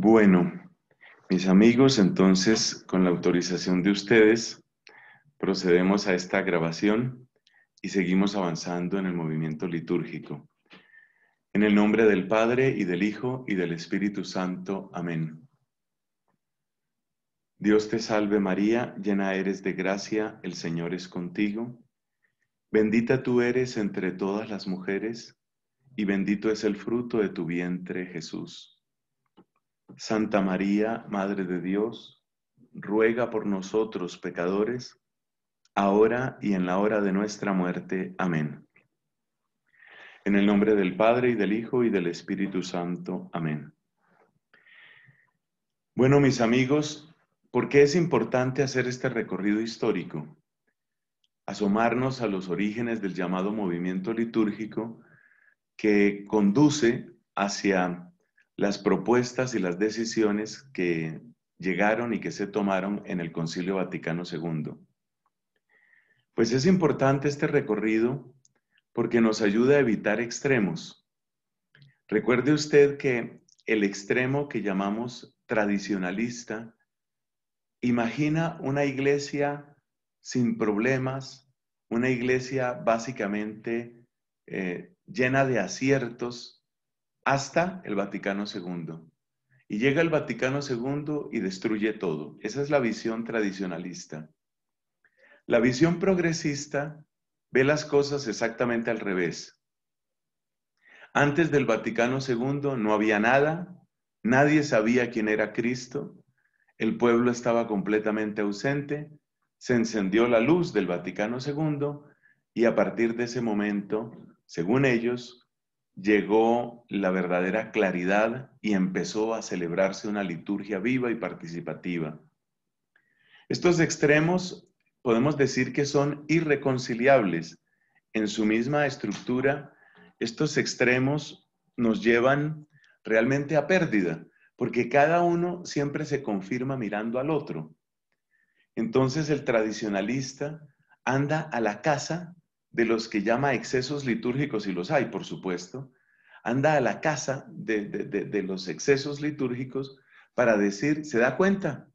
Bueno, mis amigos, entonces, con la autorización de ustedes, procedemos a esta grabación y seguimos avanzando en el movimiento litúrgico. En el nombre del Padre y del Hijo y del Espíritu Santo. Amén. Dios te salve María, llena eres de gracia, el Señor es contigo. Bendita tú eres entre todas las mujeres, y bendito es el fruto de tu vientre Jesús. Santa María, Madre de Dios, ruega por nosotros pecadores, ahora y en la hora de nuestra muerte. Amén. En el nombre del Padre y del Hijo y del Espíritu Santo. Amén. Bueno, mis amigos, ¿por qué es importante hacer este recorrido histórico? Asomarnos a los orígenes del llamado movimiento litúrgico que conduce hacia las propuestas y las decisiones que llegaron y que se tomaron en el Concilio Vaticano II. Pues es importante este recorrido porque nos ayuda a evitar extremos. Recuerde usted que el extremo que llamamos tradicionalista imagina una iglesia sin problemas, una iglesia básicamente eh, llena de aciertos, hasta el Vaticano II. Y llega el Vaticano II y destruye todo. Esa es la visión tradicionalista. La visión progresista ve las cosas exactamente al revés. Antes del Vaticano II no había nada, nadie sabía quién era Cristo, el pueblo estaba completamente ausente, se encendió la luz del Vaticano II y a partir de ese momento, según ellos, llegó la verdadera claridad y empezó a celebrarse una liturgia viva y participativa. Estos extremos podemos decir que son irreconciliables. En su misma estructura, estos extremos nos llevan realmente a pérdida, porque cada uno siempre se confirma mirando al otro. Entonces el tradicionalista anda a la casa de los que llama excesos litúrgicos, y los hay, por supuesto, anda a la casa de, de, los excesos litúrgicos para decir, se da cuenta,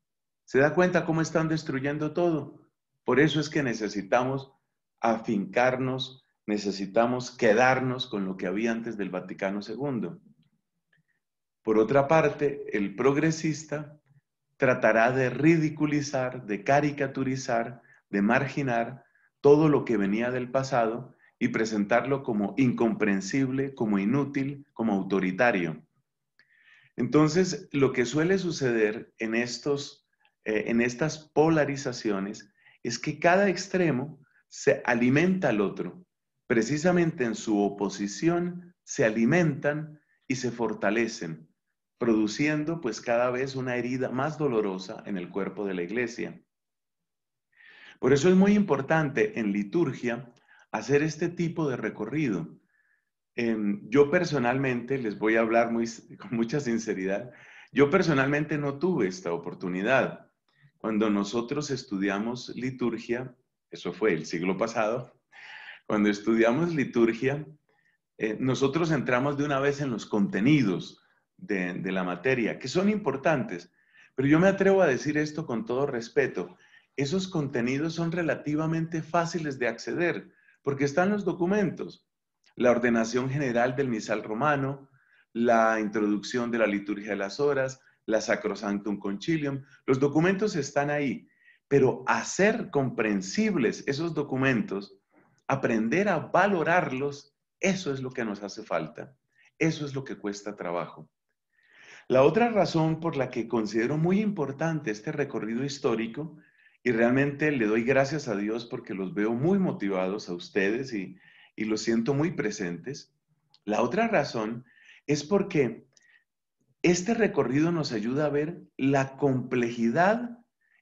se da cuenta cómo están destruyendo todo. Por eso es que necesitamos afincarnos, necesitamos quedarnos con lo que había antes del Vaticano II. Por otra parte, el progresista tratará de ridiculizar, de caricaturizar, de marginar todo lo que venía del pasado y presentarlo como incomprensible, como inútil, como autoritario. Entonces, lo que suele suceder en, estos, eh, en estas polarizaciones es que cada extremo se alimenta al otro. Precisamente en su oposición se alimentan y se fortalecen, produciendo pues cada vez una herida más dolorosa en el cuerpo de la iglesia. Por eso es muy importante en liturgia hacer este tipo de recorrido. Em, yo personalmente, les voy a hablar con mucha sinceridad, yo personalmente no tuve esta oportunidad. Cuando nosotros estudiamos liturgia, eso fue el siglo pasado, cuando estudiamos liturgia, eh, nosotros entramos de una vez en los contenidos de la materia, que son importantes, pero yo me atrevo a decir esto con todo respeto esos contenidos son relativamente fáciles de acceder, porque están los documentos, la ordenación general del misal romano, la introducción de la liturgia de las horas, la Sacrosanctum Concilium, los documentos están ahí, pero hacer comprensibles esos documentos, aprender a valorarlos, eso es lo que nos hace falta, eso es lo que cuesta trabajo. La otra razón por la que considero muy importante este recorrido histórico y realmente le doy gracias a Dios porque los veo muy motivados a ustedes y, los siento muy presentes. La otra razón es porque este recorrido nos ayuda a ver la complejidad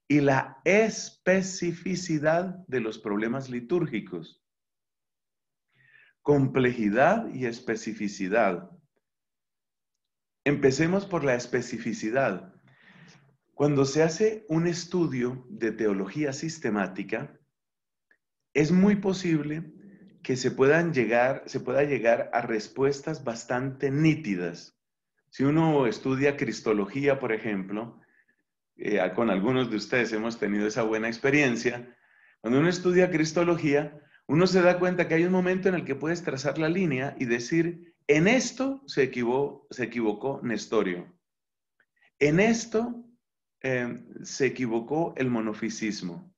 y la especificidad de los problemas litúrgicos. Complejidad y especificidad. Empecemos por la especificidad. Cuando se hace un estudio de teología sistemática, es muy posible que se, puedan llegar, se pueda llegar a respuestas bastante nítidas. Si uno estudia cristología, por ejemplo, eh, con algunos de ustedes hemos tenido esa buena experiencia, cuando uno estudia cristología, uno se da cuenta que hay un momento en el que puedes trazar la línea y decir, en esto se equivocó, se equivocó Nestorio, en esto Em, se equivocó el monofisismo.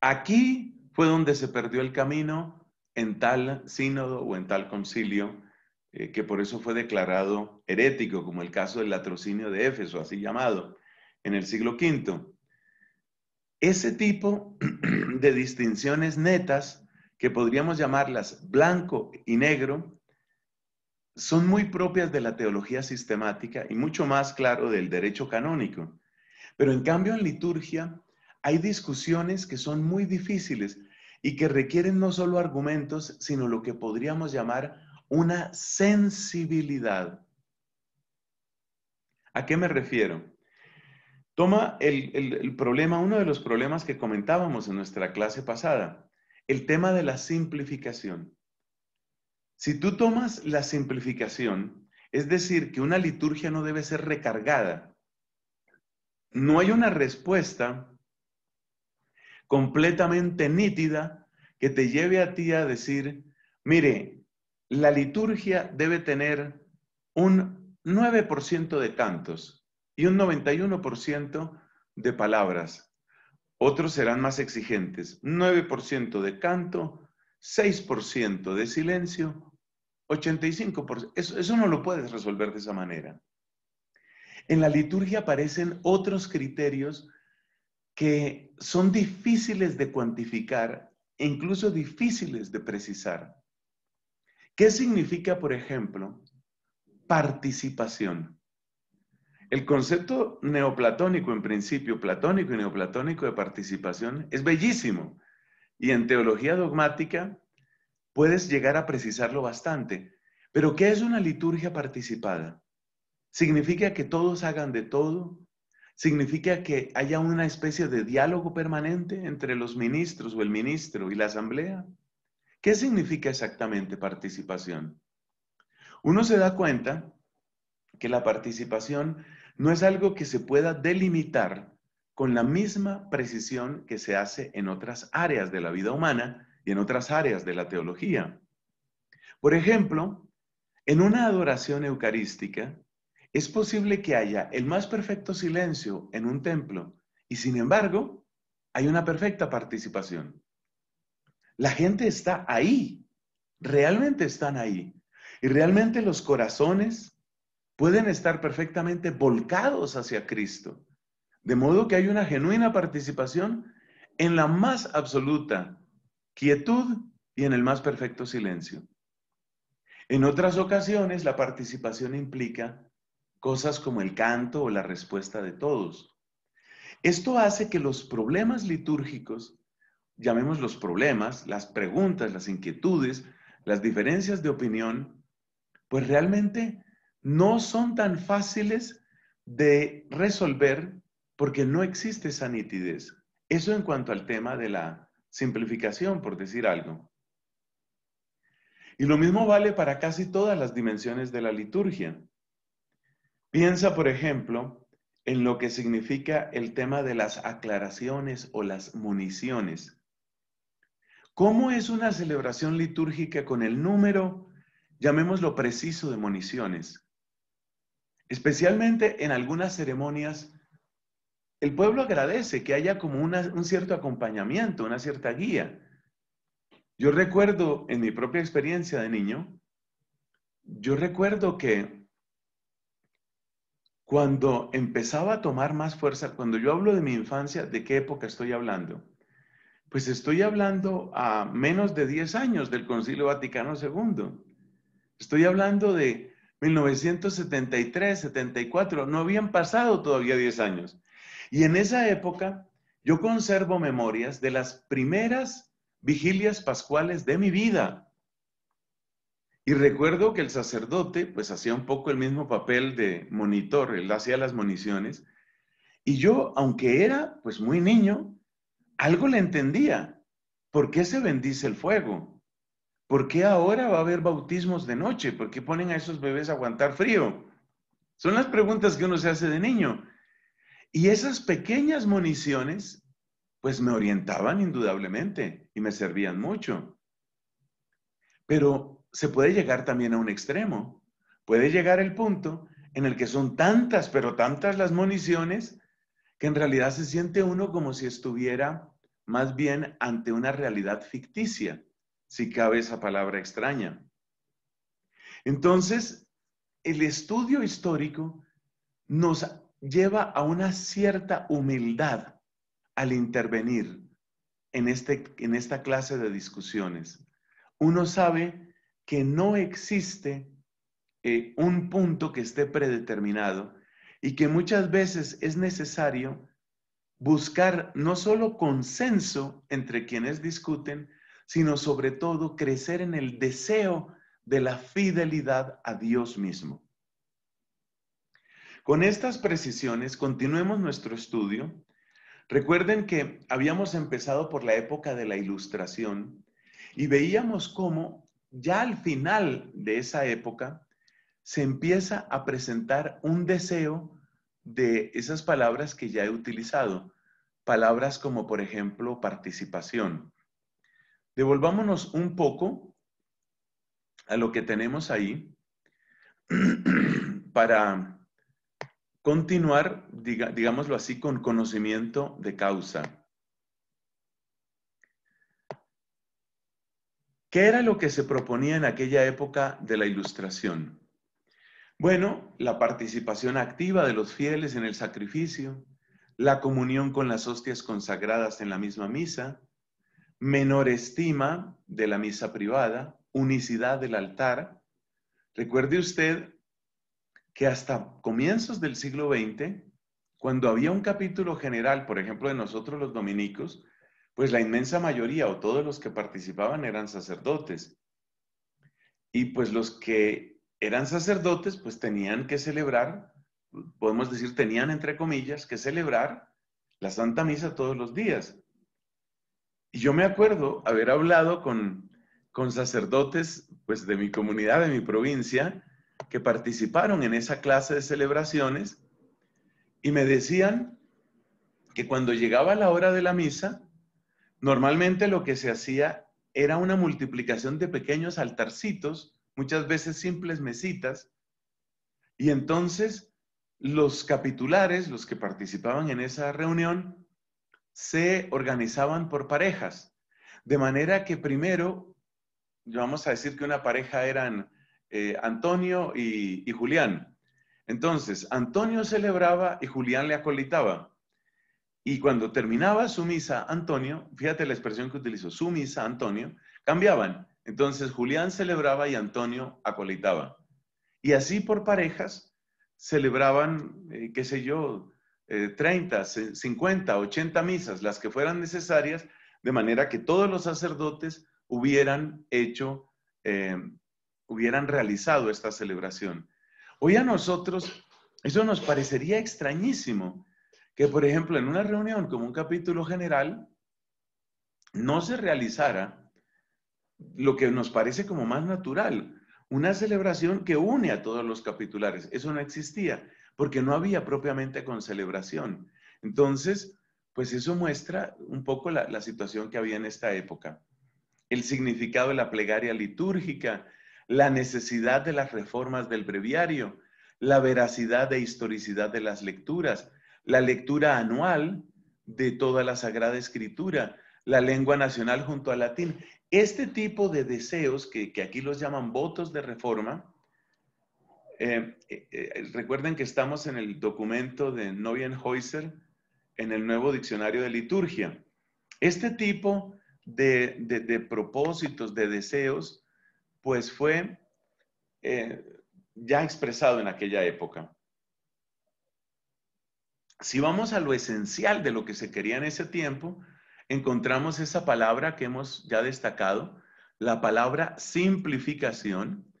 Aquí fue donde se perdió el camino en tal sínodo o en tal concilio, eh, que por eso fue declarado herético, como el caso del latrocinio de Éfeso, así llamado, en el siglo V. Ese tipo de distinciones netas, que podríamos llamarlas blanco y negro, son muy propias de la teología sistemática y mucho más claro del derecho canónico. Pero en cambio en liturgia hay discusiones que son muy difíciles y que requieren no solo argumentos, sino lo que podríamos llamar una sensibilidad. ¿A qué me refiero? Toma el, el, problema, uno de los problemas que comentábamos en nuestra clase pasada, el tema de la simplificación. Si tú tomas la simplificación, es decir, que una liturgia no debe ser recargada, no hay una respuesta completamente nítida que te lleve a ti a decir, mire, la liturgia debe tener un 9% de cantos y un 91% de palabras. Otros serán más exigentes, 9% de canto, 6% de silencio 85%. Eso, eso no lo puedes resolver de esa manera. En la liturgia aparecen otros criterios que son difíciles de cuantificar e incluso difíciles de precisar. ¿Qué significa, por ejemplo, participación? El concepto neoplatónico, en principio, platónico y neoplatónico de participación, es bellísimo. Y en teología dogmática puedes llegar a precisarlo bastante. Pero ¿qué es una liturgia participada? ¿Significa que todos hagan de todo? ¿Significa que haya una especie de diálogo permanente entre los ministros o el ministro y la asamblea? ¿Qué significa exactamente participación? Uno se da cuenta que la participación no es algo que se pueda delimitar con la misma precisión que se hace en otras áreas de la vida humana, en otras áreas de la teología. Por ejemplo, en una adoración eucarística, es posible que haya el más perfecto silencio en un templo y sin embargo hay una perfecta participación. La gente está ahí, realmente están ahí. Y realmente los corazones pueden estar perfectamente volcados hacia Cristo. De modo que hay una genuina participación en la más absoluta quietud y en el más perfecto silencio. En otras ocasiones, la participación implica cosas como el canto o la respuesta de todos. Esto hace que los problemas litúrgicos, llamemos los problemas, las preguntas, las inquietudes, las diferencias de opinión, pues realmente no son tan fáciles de resolver porque no existe esa nitidez. Eso en cuanto al tema de la Simplificación, por decir algo. Y lo mismo vale para casi todas las dimensiones de la liturgia. Piensa, por ejemplo, en lo que significa el tema de las aclaraciones o las municiones. ¿Cómo es una celebración litúrgica con el número, llamémoslo preciso, de municiones? Especialmente en algunas ceremonias el pueblo agradece que haya como un cierto acompañamiento, una cierta guía. Yo recuerdo en mi propia experiencia de niño, yo recuerdo que cuando empezaba a tomar más fuerza, cuando yo hablo de mi infancia, ¿de qué época estoy hablando? Pues estoy hablando a menos de 10 años del Concilio Vaticano II. Estoy hablando de 1973, 74, no habían pasado todavía 10 años. Y en esa época yo conservo memorias de las primeras vigilias pascuales de mi vida. Y recuerdo que el sacerdote pues hacía un poco el mismo papel de monitor, él hacía las municiones. Y yo, aunque era pues muy niño, algo le entendía. ¿Por qué se bendice el fuego? ¿Por qué ahora va a haber bautismos de noche? ¿Por qué ponen a esos bebés a aguantar frío? Son las preguntas que uno se hace de niño. Y esas pequeñas municiones, pues me orientaban indudablemente y me servían mucho. Pero se puede llegar también a un extremo. Puede llegar el punto en el que son tantas, pero tantas las municiones, que en realidad se siente uno como si estuviera más bien ante una realidad ficticia, si cabe esa palabra extraña. Entonces, el estudio histórico nos lleva a una cierta humildad al intervenir este, en, esta clase de discusiones. Uno sabe que no existe eh, un punto que esté predeterminado y que muchas veces es necesario buscar no solo consenso entre quienes discuten, sino sobre todo crecer en el deseo de la fidelidad a Dios mismo. Con estas precisiones, continuemos nuestro estudio. Recuerden que habíamos empezado por la época de la Ilustración y veíamos cómo ya al final de esa época se empieza a presentar un deseo de esas palabras que ya he utilizado, palabras como por ejemplo participación. Devolvámonos un poco a lo que tenemos ahí para Continuar, digámoslo así, con conocimiento de causa. ¿Qué era lo que se proponía en aquella época de la Ilustración? Bueno, la participación activa de los fieles en el sacrificio, la comunión con las hostias consagradas en la misma misa, menor estima de la misa privada, unicidad del altar. Recuerde usted que hasta comienzos del siglo XX, cuando había un capítulo general, por ejemplo, de nosotros los dominicos, pues la inmensa mayoría o todos los que participaban eran sacerdotes. Y pues los que eran sacerdotes, pues tenían que celebrar, podemos decir, tenían entre comillas que celebrar la Santa Misa todos los días. Y yo me acuerdo haber hablado con, con sacerdotes, pues de mi comunidad, de mi provincia, que participaron en esa clase de celebraciones y me decían que cuando llegaba la hora de la misa, normalmente lo que se hacía era una multiplicación de pequeños altarcitos, muchas veces simples mesitas, y entonces los capitulares, los que participaban en esa reunión, se organizaban por parejas, de manera que primero, vamos a decir que una pareja eran eh, Antonio y, Julián. Entonces, Antonio celebraba y Julián le acolitaba. Y cuando terminaba su misa, Antonio, fíjate la expresión que utilizó, su misa, Antonio, cambiaban. Entonces, Julián celebraba y Antonio acolitaba. Y así por parejas celebraban, eh, qué sé yo, 30, 50, 80 misas, las que fueran necesarias, de manera que todos los sacerdotes hubieran hecho eh, hubieran realizado esta celebración. Hoy a nosotros eso nos parecería extrañísimo, que por ejemplo en una reunión como un capítulo general no se realizara lo que nos parece como más natural, una celebración que une a todos los capitulares. Eso no existía, porque no había propiamente con celebración. Entonces, pues eso muestra un poco la, la situación que había en esta época. El significado de la plegaria litúrgica, la necesidad de las reformas del breviario, la veracidad e historicidad de las lecturas, la lectura anual de toda la Sagrada Escritura, la lengua nacional junto al latín. Este tipo de deseos, que, aquí los llaman votos de reforma, eh, eh, eh, recuerden que estamos en el documento de Neuenhäuser, en el nuevo diccionario de liturgia. Este tipo de propósitos, de deseos, pues fue eh, ya expresado en aquella época. Si vamos a lo esencial de lo que se quería en ese tiempo, encontramos esa palabra que hemos ya destacado, la palabra simplificación,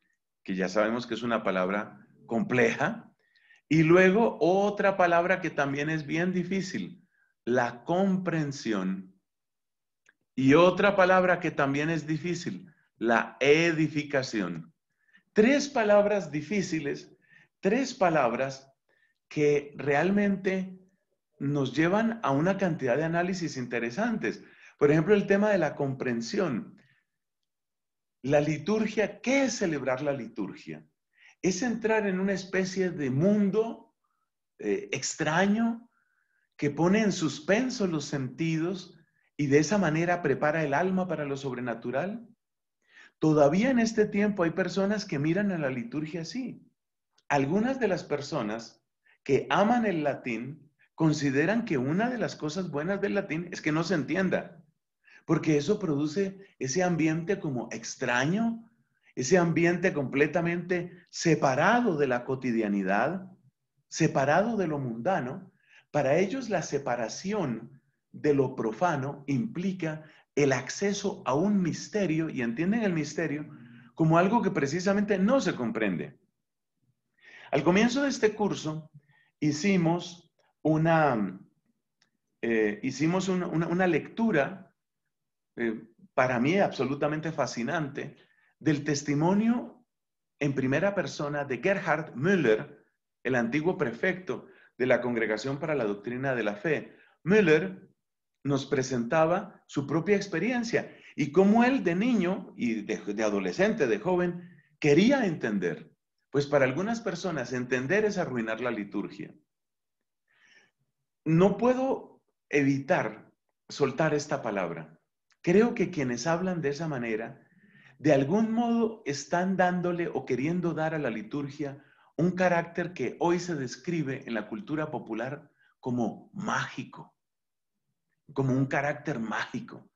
que ya sabemos que es una palabra compleja, y luego otra palabra que también es bien difícil, la comprensión, y otra palabra que también es difícil, la edificación. Tres palabras difíciles, tres palabras que realmente nos llevan a una cantidad de análisis interesantes. Por ejemplo, el tema de la comprensión. La liturgia, ¿qué es celebrar la liturgia? Es entrar en una especie de mundo eh, extraño que pone en suspenso los sentidos y de esa manera prepara el alma para lo sobrenatural. Todavía en este tiempo hay personas que miran a la liturgia así. Algunas de las personas que aman el latín consideran que una de las cosas buenas del latín es que no se entienda, porque eso produce ese ambiente como extraño, ese ambiente completamente separado de la cotidianidad, separado de lo mundano. Para ellos la separación de lo profano implica el acceso a un misterio y entienden el misterio como algo que precisamente no se comprende. Al comienzo de este curso hicimos una, eh, hicimos una, lectura eh, para mí absolutamente fascinante del testimonio en primera persona de Gerhard Müller, el antiguo prefecto de la Congregación para la Doctrina de la Fe. Müller nos presentaba su propia experiencia y cómo él de niño y de, adolescente, de joven, quería entender. Pues para algunas personas entender es arruinar la liturgia. No puedo evitar soltar esta palabra. Creo que quienes hablan de esa manera, de algún modo están dándole o queriendo dar a la liturgia un carácter que hoy se describe en la cultura popular como mágico como un carácter mágico.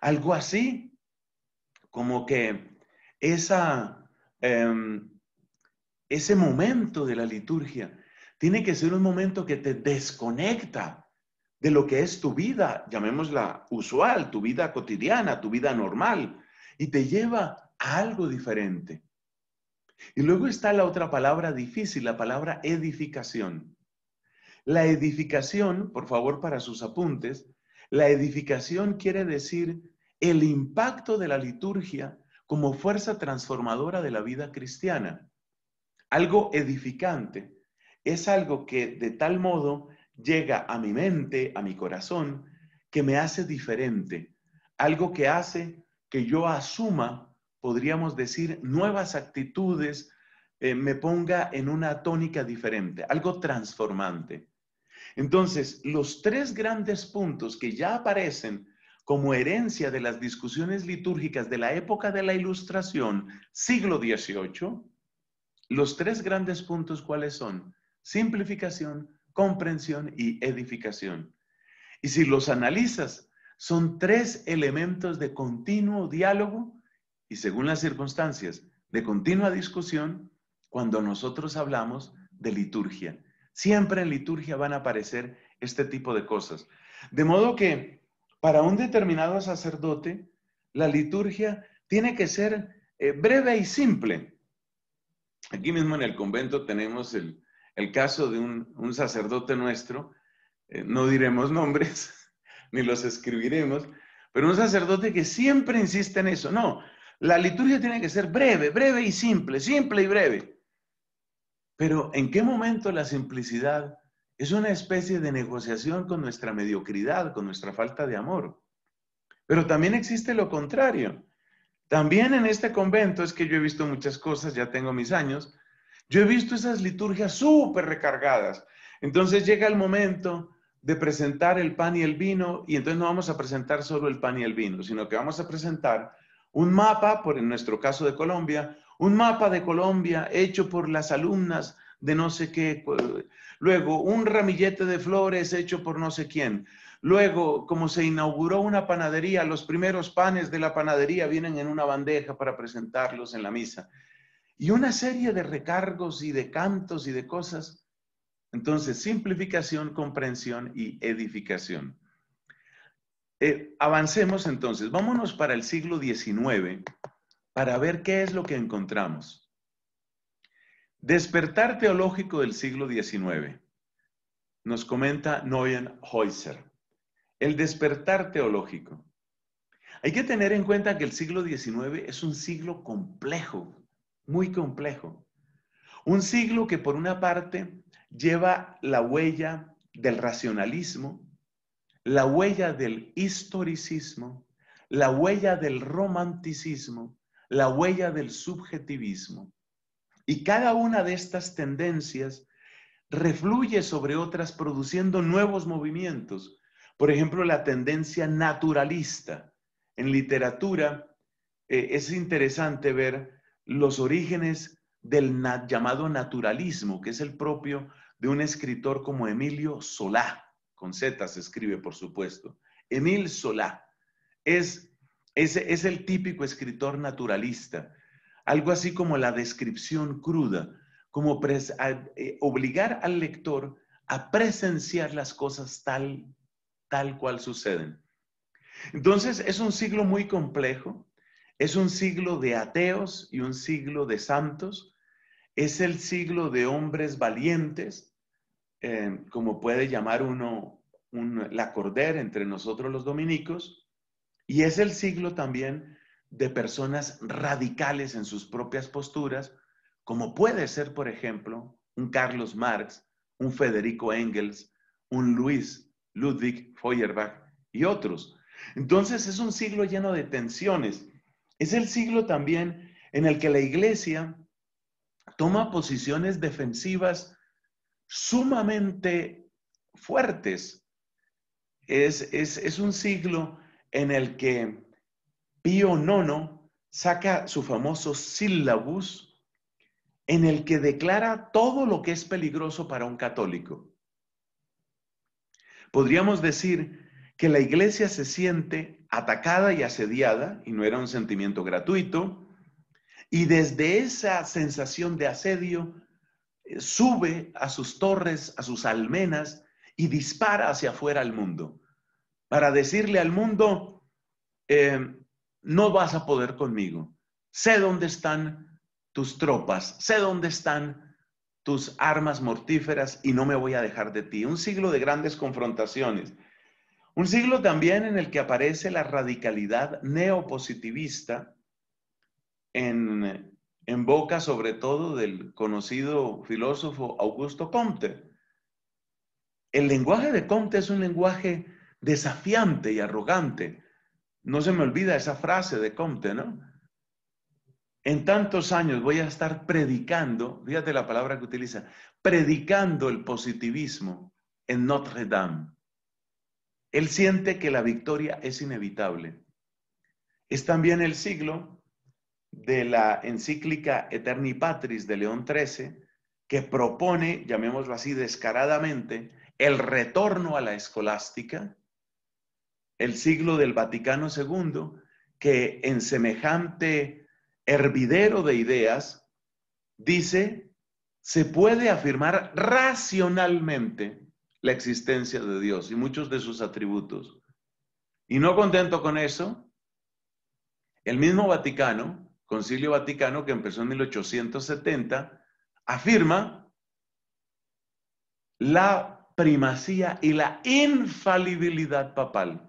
Algo así, como que esa, em, ese momento de la liturgia tiene que ser un momento que te desconecta de lo que es tu vida, llamémosla usual, tu vida cotidiana, tu vida normal, y te lleva a algo diferente. Y luego está la otra palabra difícil, la palabra edificación. La edificación, por favor, para sus apuntes, la edificación quiere decir el impacto de la liturgia como fuerza transformadora de la vida cristiana. Algo edificante es algo que de tal modo llega a mi mente, a mi corazón, que me hace diferente, algo que hace que yo asuma, podríamos decir, nuevas actitudes, eh, me ponga en una tónica diferente, algo transformante. Entonces, los tres grandes puntos que ya aparecen como herencia de las discusiones litúrgicas de la época de la Ilustración, siglo XVIII, los tres grandes puntos cuáles son? Simplificación, comprensión y edificación. Y si los analizas, son tres elementos de continuo diálogo y según las circunstancias, de continua discusión cuando nosotros hablamos de liturgia. Siempre en liturgia van a aparecer este tipo de cosas. De modo que para un determinado sacerdote, la liturgia tiene que ser eh, breve y simple. Aquí mismo en el convento tenemos el, caso de un, sacerdote nuestro, eh, no diremos nombres ni los escribiremos, pero un sacerdote que siempre insiste en eso. No, la liturgia tiene que ser breve, breve y simple, simple y breve. Pero ¿en qué momento la simplicidad es una especie de negociación con nuestra mediocridad, con nuestra falta de amor? Pero también existe lo contrario. También en este convento es que yo he visto muchas cosas, ya tengo mis años, yo he visto esas liturgias súper recargadas. Entonces llega el momento de presentar el pan y el vino, y entonces no vamos a presentar solo el pan y el vino, sino que vamos a presentar un mapa, por en nuestro caso de Colombia, un mapa de Colombia hecho por las alumnas de no sé qué, pues, luego un ramillete de flores hecho por no sé quién, luego como se inauguró una panadería, los primeros panes de la panadería vienen en una bandeja para presentarlos en la misa, y una serie de recargos y de cantos y de cosas. Entonces, simplificación, comprensión y edificación. Eh, avancemos entonces, vámonos para el siglo XIX para ver qué es lo que encontramos. Despertar teológico del siglo XIX, nos comenta Neuenhäuser. El despertar teológico. Hay que tener en cuenta que el siglo XIX es un siglo complejo, muy complejo. Un siglo que por una parte lleva la huella del racionalismo, la huella del historicismo, la huella del romanticismo, la huella del subjetivismo. Y cada una de estas tendencias refluye sobre otras produciendo nuevos movimientos. Por ejemplo, la tendencia naturalista. En literatura eh, es interesante ver los orígenes del llamado naturalismo, que es el propio de un escritor como Emilio Solá. Con Z se escribe, por supuesto. Emil Solá es es, el típico escritor naturalista, algo así como la descripción cruda, como eh, obligar al lector a presenciar las cosas tal, cual suceden. Entonces, es un siglo muy complejo, es un siglo de ateos y un siglo de santos, es el siglo de hombres valientes, eh, como puede llamar uno la cordera entre nosotros los dominicos, y es el siglo también de personas radicales en sus propias posturas, como puede ser, por ejemplo, un Carlos Marx, un Federico Engels, un Luis Ludwig Feuerbach y otros. Entonces es un siglo lleno de tensiones. Es el siglo también en el que la iglesia toma posiciones defensivas sumamente fuertes. Es, es un siglo en el que Pío IX saca su famoso sílabus en el que declara todo lo que es peligroso para un católico. Podríamos decir que la iglesia se siente atacada y asediada, y no era un sentimiento gratuito, y desde esa sensación de asedio eh, sube a sus torres, a sus almenas, y dispara hacia afuera al mundo para decirle al mundo, eh, no vas a poder conmigo. Sé dónde están tus tropas, sé dónde están tus armas mortíferas y no me voy a dejar de ti. Un siglo de grandes confrontaciones. Un siglo también en el que aparece la radicalidad neopositivista en boca sobre todo del conocido filósofo Augusto Comte. El lenguaje de Comte es un lenguaje desafiante y arrogante. No se me olvida esa frase de Comte, ¿no? En tantos años voy a estar predicando, fíjate la palabra que utiliza, predicando el positivismo en Notre Dame. Él siente que la victoria es inevitable. Es también el siglo de la encíclica Eterni Patris de León XIII, que propone, llamémoslo así descaradamente, el retorno a la escolástica, el siglo del Vaticano II, que en semejante hervidero de ideas dice, se puede afirmar racionalmente la existencia de Dios y muchos de sus atributos. Y no contento con eso, el mismo Vaticano, Concilio Vaticano, que empezó en 1870, afirma la primacía y la infalibilidad papal.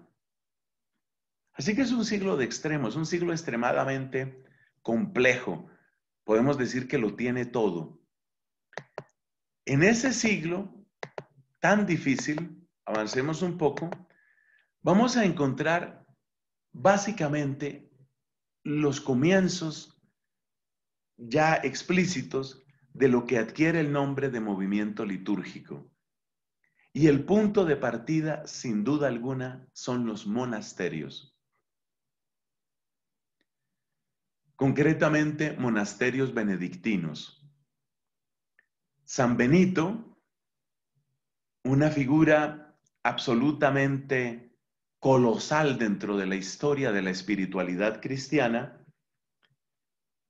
Así que es un siglo de extremos, un siglo extremadamente complejo. Podemos decir que lo tiene todo. En ese siglo tan difícil, avancemos un poco, vamos a encontrar básicamente los comienzos ya explícitos de lo que adquiere el nombre de movimiento litúrgico. Y el punto de partida, sin duda alguna, son los monasterios. concretamente monasterios benedictinos. San Benito, una figura absolutamente colosal dentro de la historia de la espiritualidad cristiana,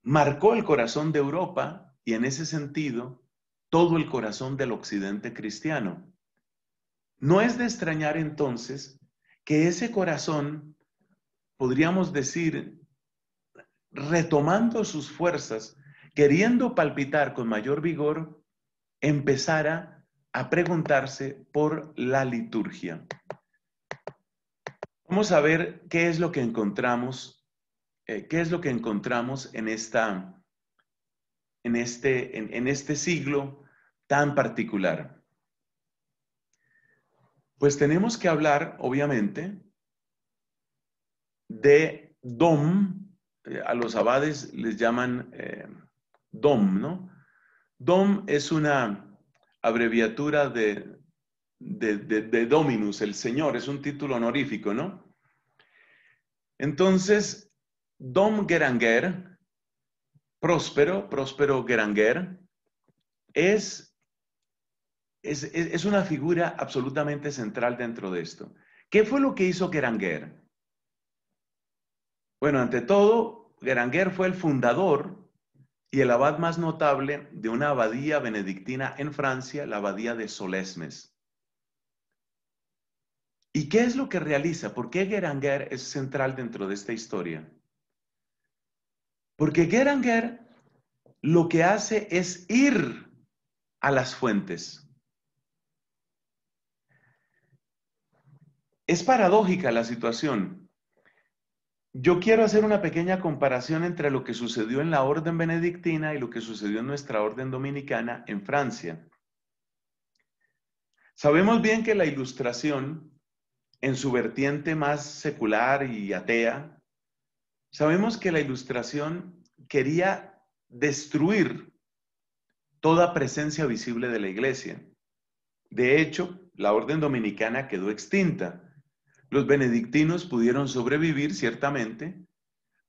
marcó el corazón de Europa y en ese sentido todo el corazón del occidente cristiano. No es de extrañar entonces que ese corazón, podríamos decir, retomando sus fuerzas, queriendo palpitar con mayor vigor, empezara a preguntarse por la liturgia. Vamos a ver qué es lo que encontramos, eh, qué es lo que encontramos en, esta, en, este, en este siglo tan particular. Pues tenemos que hablar, obviamente, de Dom, eh, a los abades les llaman eh, DOM, ¿no? DOM es una abreviatura de, de, Dominus, el Señor, es un título honorífico, ¿no? Entonces, Dom Geranger, Próspero, Próspero Geranger, es, es, es, una figura absolutamente central dentro de esto. ¿Qué fue lo que hizo Geranger? Bueno, ante todo, Geranger fue el fundador y el abad más notable de una abadía benedictina en Francia, la abadía de Solesmes. ¿Y qué es lo que realiza? ¿Por qué Geranger es central dentro de esta historia? Porque Geranger lo que hace es ir a las fuentes. Es paradójica la situación, yo quiero hacer una pequeña comparación entre lo que sucedió en la orden benedictina y lo que sucedió en nuestra orden dominicana en Francia. Sabemos bien que la ilustración, en su vertiente más secular y atea, sabemos que la ilustración quería destruir toda presencia visible de la iglesia. De hecho, la orden dominicana quedó extinta. Los benedictinos pudieron sobrevivir, ciertamente,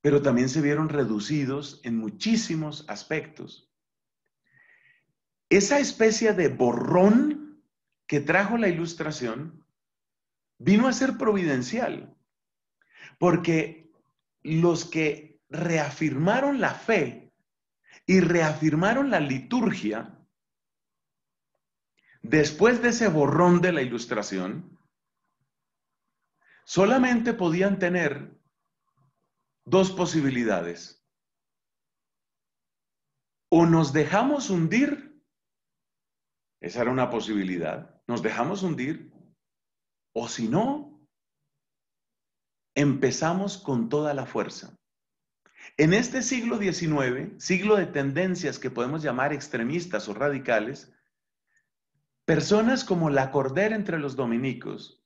pero también se vieron reducidos en muchísimos aspectos. Esa especie de borrón que trajo la ilustración vino a ser providencial, porque los que reafirmaron la fe y reafirmaron la liturgia, después de ese borrón de la ilustración, solamente podían tener dos posibilidades. O nos dejamos hundir, esa era una posibilidad, nos dejamos hundir, o si no, empezamos con toda la fuerza. En este siglo XIX, siglo de tendencias que podemos llamar extremistas o radicales, personas como la Cordera entre los dominicos,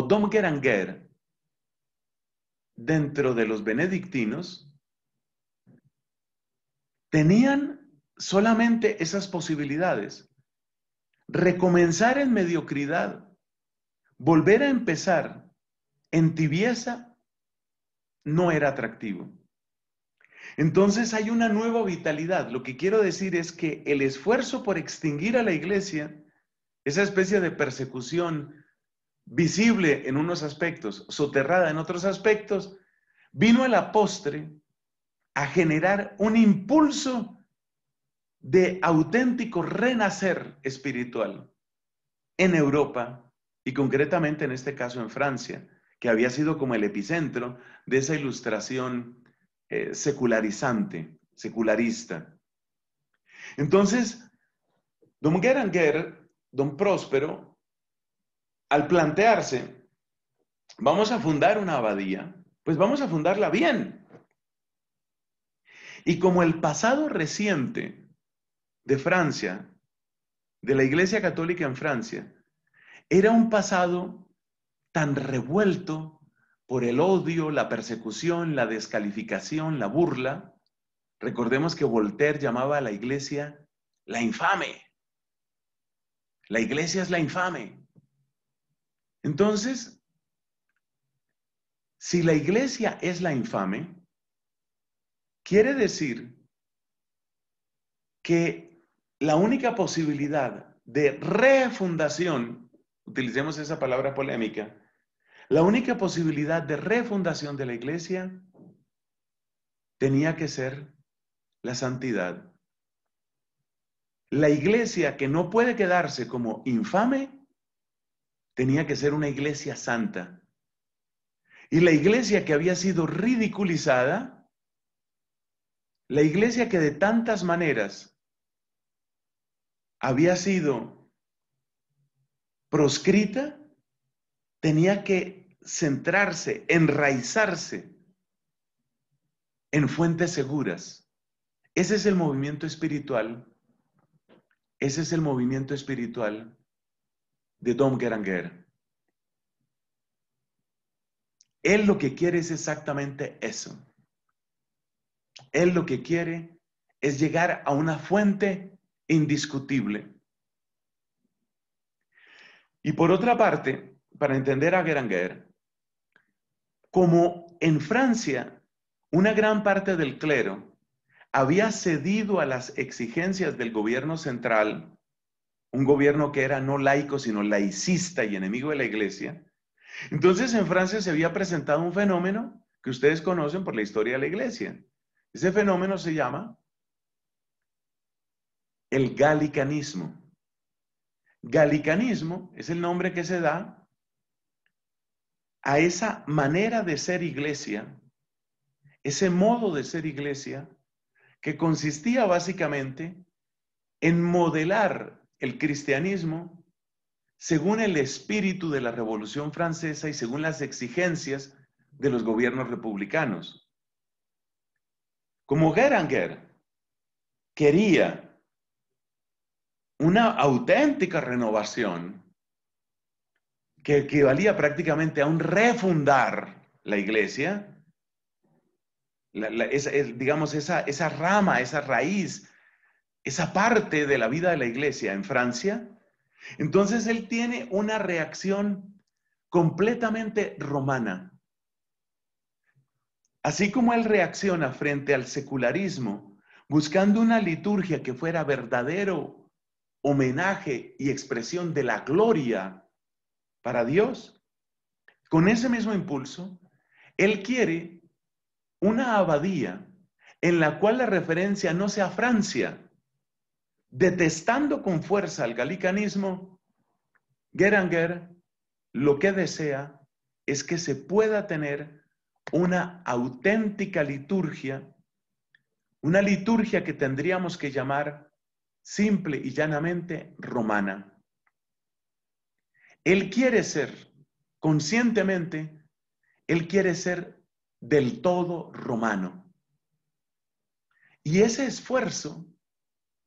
Dom Geranger, dentro de los benedictinos, tenían solamente esas posibilidades. Recomenzar en mediocridad, volver a empezar en tibieza, no era atractivo. Entonces hay una nueva vitalidad. Lo que quiero decir es que el esfuerzo por extinguir a la iglesia, esa especie de persecución, visible en unos aspectos, soterrada en otros aspectos, vino a la postre a generar un impulso de auténtico renacer espiritual en Europa y concretamente en este caso en Francia, que había sido como el epicentro de esa ilustración eh, secularizante, secularista. Entonces, don Geranger, don Próspero, al plantearse, vamos a fundar una abadía, pues vamos a fundarla bien. Y como el pasado reciente de Francia, de la Iglesia Católica en Francia, era un pasado tan revuelto por el odio, la persecución, la descalificación, la burla. Recordemos que Voltaire llamaba a la iglesia la infame. La iglesia es la infame. Entonces, si la iglesia es la infame, quiere decir que la única posibilidad de refundación, utilicemos esa palabra polémica, la única posibilidad de refundación de la iglesia tenía que ser la santidad. La iglesia que no puede quedarse como infame tenía que ser una iglesia santa. Y la iglesia que había sido ridiculizada, la iglesia que de tantas maneras había sido proscrita, tenía que centrarse, enraizarse en fuentes seguras. Ese es el movimiento espiritual. Ese es el movimiento espiritual de Dom Geranger. Él lo que quiere es exactamente eso. Él lo que quiere es llegar a una fuente indiscutible. Y por otra parte, para entender a Geranger, como en Francia una gran parte del clero había cedido a las exigencias del gobierno central un gobierno que era no laico, sino laicista y enemigo de la iglesia. Entonces en Francia se había presentado un fenómeno que ustedes conocen por la historia de la iglesia. Ese fenómeno se llama el galicanismo. Galicanismo es el nombre que se da a esa manera de ser iglesia, ese modo de ser iglesia, que consistía básicamente en modelar el cristianismo, según el espíritu de la Revolución Francesa y según las exigencias de los gobiernos republicanos. Como Geranger quería una auténtica renovación que equivalía prácticamente a un refundar la iglesia, digamos, esa, esa rama, esa raíz esa parte de la vida de la iglesia en Francia, entonces él tiene una reacción completamente romana. Así como él reacciona frente al secularismo, buscando una liturgia que fuera verdadero homenaje y expresión de la gloria para Dios, con ese mismo impulso, él quiere una abadía en la cual la referencia no sea Francia, detestando con fuerza al galicanismo, Geranger lo que desea es que se pueda tener una auténtica liturgia, una liturgia que tendríamos que llamar simple y llanamente romana. Él quiere ser, conscientemente, él quiere ser del todo romano. Y ese esfuerzo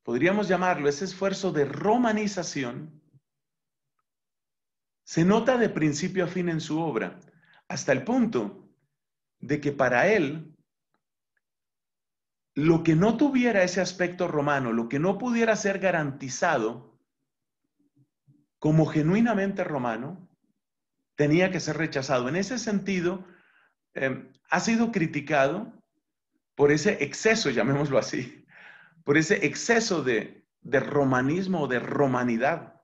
podríamos llamarlo ese esfuerzo de romanización, se nota de principio a fin en su obra, hasta el punto de que para él lo que no tuviera ese aspecto romano, lo que no pudiera ser garantizado como genuinamente romano, tenía que ser rechazado. En ese sentido, eh, ha sido criticado por ese exceso, llamémoslo así, por ese exceso de, romanismo o de romanidad.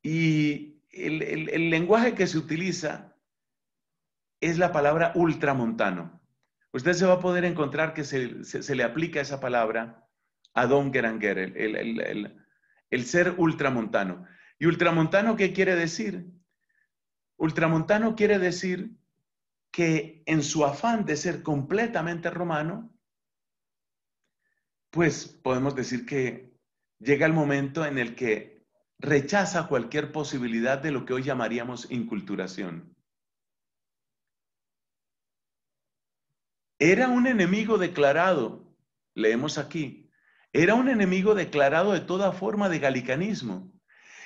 Y el, lenguaje que se utiliza es la palabra ultramontano. Usted se va a poder encontrar que se, le aplica esa palabra a Don Geranger, el, el ser ultramontano. ¿Y ultramontano qué quiere decir? Ultramontano quiere decir que en su afán de ser completamente romano, pues podemos decir que llega el momento en el que rechaza cualquier posibilidad de lo que hoy llamaríamos inculturación. Era un enemigo declarado, leemos aquí, era un enemigo declarado de toda forma de galicanismo.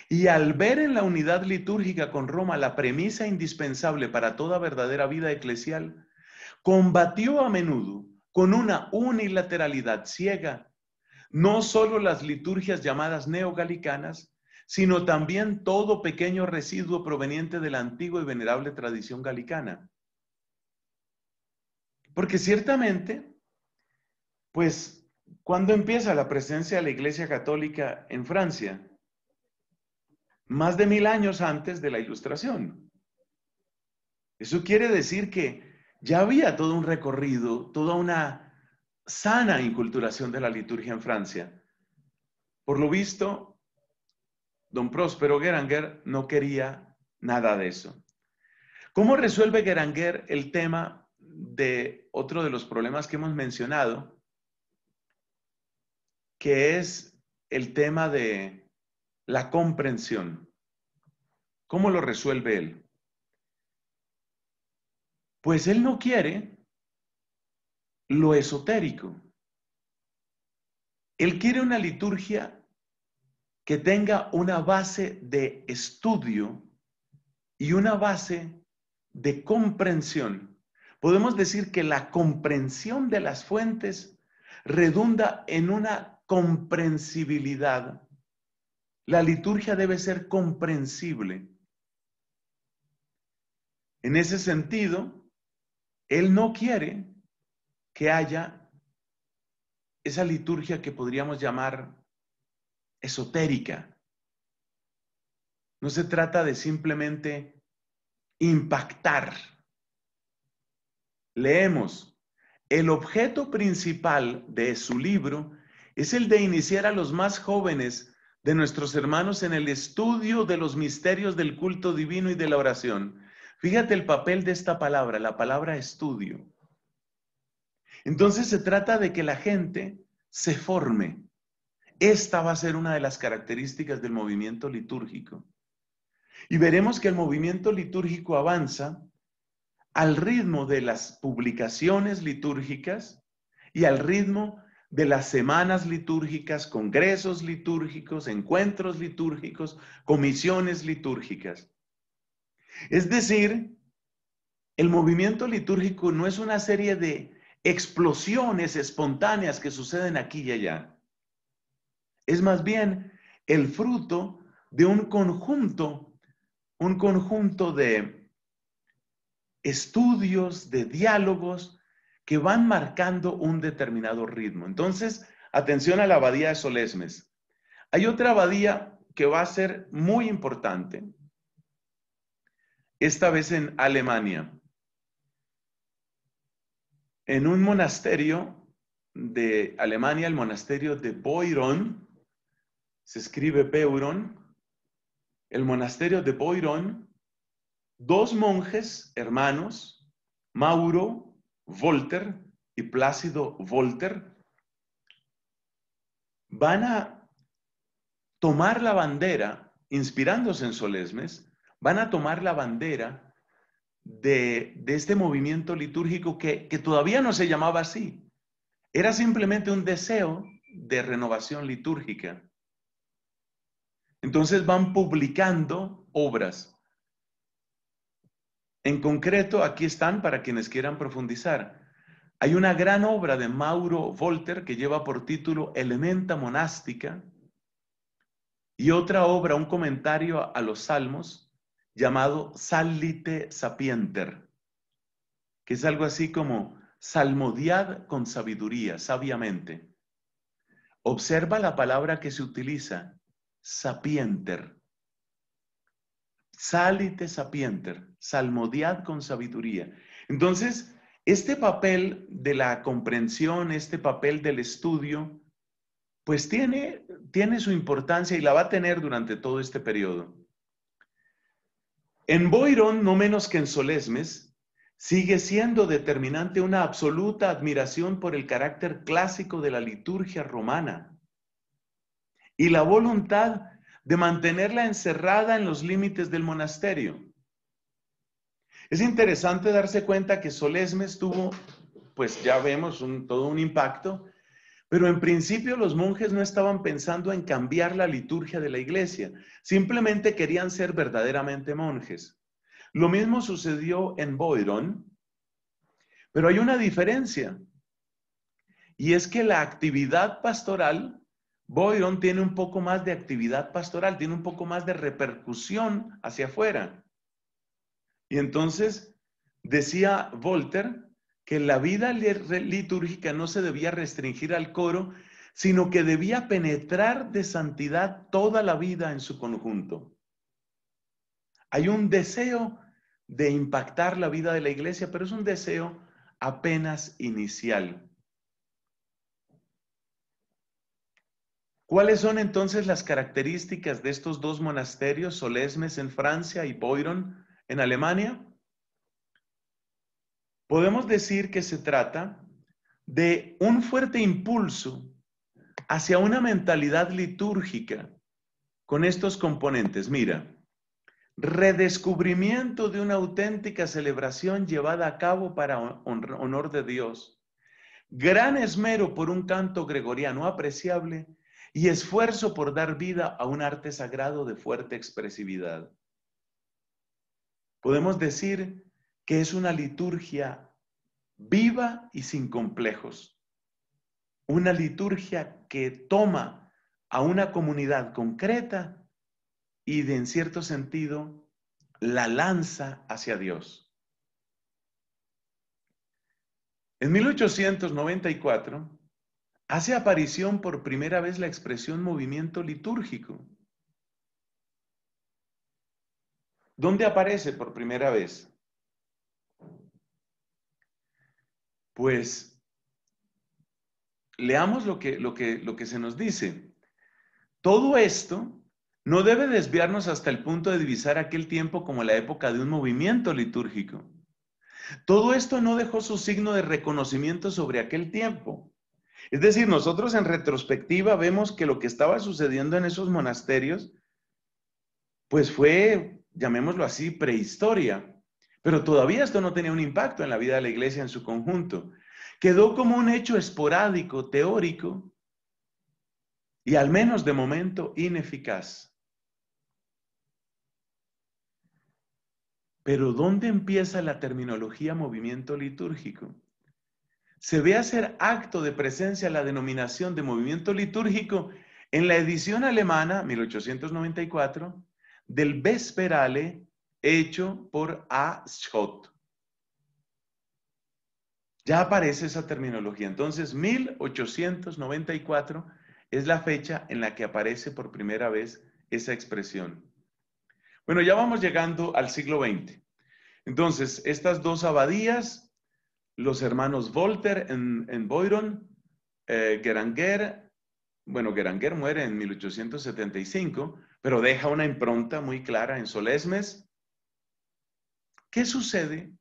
Y al ver en la unidad litúrgica con Roma la premisa indispensable para toda verdadera vida eclesial, combatió a menudo con una unilateralidad ciega, no solo las liturgias llamadas neogalicanas, sino también todo pequeño residuo proveniente de la antigua y venerable tradición galicana. Porque ciertamente, pues, cuando empieza la presencia de la Iglesia Católica en Francia? Más de mil años antes de la Ilustración. Eso quiere decir que ya había todo un recorrido, toda una sana inculturación de la liturgia en Francia. Por lo visto, don Próspero Geranger no quería nada de eso. ¿Cómo resuelve Geranger el tema de otro de los problemas que hemos mencionado, que es el tema de la comprensión? ¿Cómo lo resuelve él? Pues él no quiere lo esotérico. Él quiere una liturgia que tenga una base de estudio y una base de comprensión. Podemos decir que la comprensión de las fuentes redunda en una comprensibilidad. La liturgia debe ser comprensible. En ese sentido, él no quiere que haya esa liturgia que podríamos llamar esotérica. No se trata de simplemente impactar. Leemos, el objeto principal de su libro es el de iniciar a los más jóvenes de nuestros hermanos en el estudio de los misterios del culto divino y de la oración Fíjate el papel de esta palabra, la palabra estudio. Entonces se trata de que la gente se forme. Esta va a ser una de las características del movimiento litúrgico. Y veremos que el movimiento litúrgico avanza al ritmo de las publicaciones litúrgicas y al ritmo de las semanas litúrgicas, congresos litúrgicos, encuentros litúrgicos, comisiones litúrgicas. Es decir, el movimiento litúrgico no es una serie de explosiones espontáneas que suceden aquí y allá. Es más bien el fruto de un conjunto, un conjunto de estudios, de diálogos que van marcando un determinado ritmo. Entonces, atención a la abadía de Solesmes. Hay otra abadía que va a ser muy importante, esta vez en Alemania, en un monasterio de Alemania, el monasterio de Boiron, se escribe Beuron, el monasterio de Boiron, dos monjes hermanos, Mauro Volter y Plácido Volter, van a tomar la bandera, inspirándose en Solesmes, van a tomar la bandera de, este movimiento litúrgico que, que todavía no se llamaba así. Era simplemente un deseo de renovación litúrgica. Entonces van publicando obras. En concreto, aquí están para quienes quieran profundizar. Hay una gran obra de Mauro Volter que lleva por título Elementa Monástica y otra obra, un comentario a los Salmos, llamado Salite Sapienter, que es algo así como salmodiad con sabiduría, sabiamente. Observa la palabra que se utiliza, sapienter. Salite sapienter, salmodiad con sabiduría. Entonces, este papel de la comprensión, este papel del estudio, pues tiene, tiene su importancia y la va a tener durante todo este periodo. En Boiron, no menos que en Solesmes, sigue siendo determinante una absoluta admiración por el carácter clásico de la liturgia romana y la voluntad de mantenerla encerrada en los límites del monasterio. Es interesante darse cuenta que Solesmes tuvo, pues ya vemos, todo un impacto pero en principio los monjes no estaban pensando en cambiar la liturgia de la iglesia, simplemente querían ser verdaderamente monjes. Lo mismo sucedió en Boiron, pero hay una diferencia, y es que la actividad pastoral, Boiron tiene un poco más de actividad pastoral, tiene un poco más de repercusión hacia afuera. Y entonces decía Voltaire que la vida litúrgica no se debía restringir al coro, sino que debía penetrar de santidad toda la vida en su conjunto. Hay un deseo de impactar la vida de la iglesia, pero es un deseo apenas inicial. ¿Cuáles son entonces las características de estos dos monasterios, Solesmes en Francia y Boiron en Alemania? podemos decir que se trata de un fuerte impulso hacia una mentalidad litúrgica con estos componentes. Mira, redescubrimiento de una auténtica celebración llevada a cabo para honor de Dios, gran esmero por un canto gregoriano apreciable y esfuerzo por dar vida a un arte sagrado de fuerte expresividad. Podemos decir que es una liturgia viva y sin complejos. Una liturgia que toma a una comunidad concreta y de, en cierto sentido, la lanza hacia Dios. En 1894 hace aparición por primera vez la expresión movimiento litúrgico. ¿Dónde aparece por primera vez? Pues leamos lo que, se nos dice. Todo esto no debe desviarnos hasta el punto de divisar aquel tiempo como la época de un movimiento litúrgico. Todo esto no dejó su signo de reconocimiento sobre aquel tiempo. Es decir, nosotros en retrospectiva vemos que lo que estaba sucediendo en esos monasterios, pues fue, llamémoslo así, prehistoria. Pero todavía esto no tenía un impacto en la vida de la iglesia en su conjunto. Quedó como un hecho esporádico, teórico, y al menos de momento ineficaz. Pero ¿dónde empieza la terminología movimiento litúrgico? Se ve hacer acto de presencia la denominación de movimiento litúrgico en la edición alemana, 1894, del Vesperale hecho por A. Ashot. Ya aparece esa terminología. Entonces, 1894 es la fecha en la que aparece por primera vez esa expresión. Bueno, ya vamos llegando al siglo XX. Entonces, estas dos abadías, los hermanos Volter en, Boyron, eh, Geranger, bueno, Geranger muere en 1875, pero deja una impronta muy clara en Solesmes, ¿Qué sucede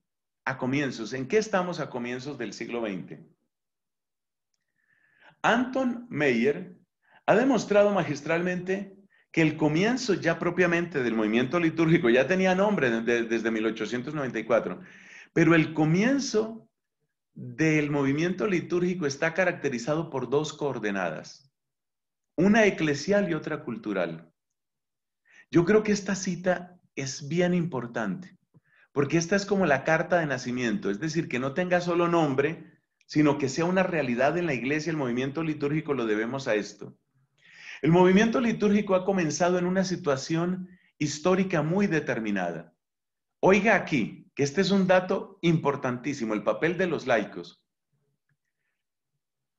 a comienzos? ¿En qué estamos a comienzos del siglo XX? Anton Meyer ha demostrado magistralmente que el comienzo ya propiamente del movimiento litúrgico ya tenía nombre desde, 1894, pero el comienzo del movimiento litúrgico está caracterizado por dos coordenadas, una eclesial y otra cultural. Yo creo que esta cita es bien importante. Porque esta es como la carta de nacimiento, es decir, que no tenga solo nombre, sino que sea una realidad en la iglesia. El movimiento litúrgico lo debemos a esto. El movimiento litúrgico ha comenzado en una situación histórica muy determinada. Oiga aquí, que este es un dato importantísimo, el papel de los laicos.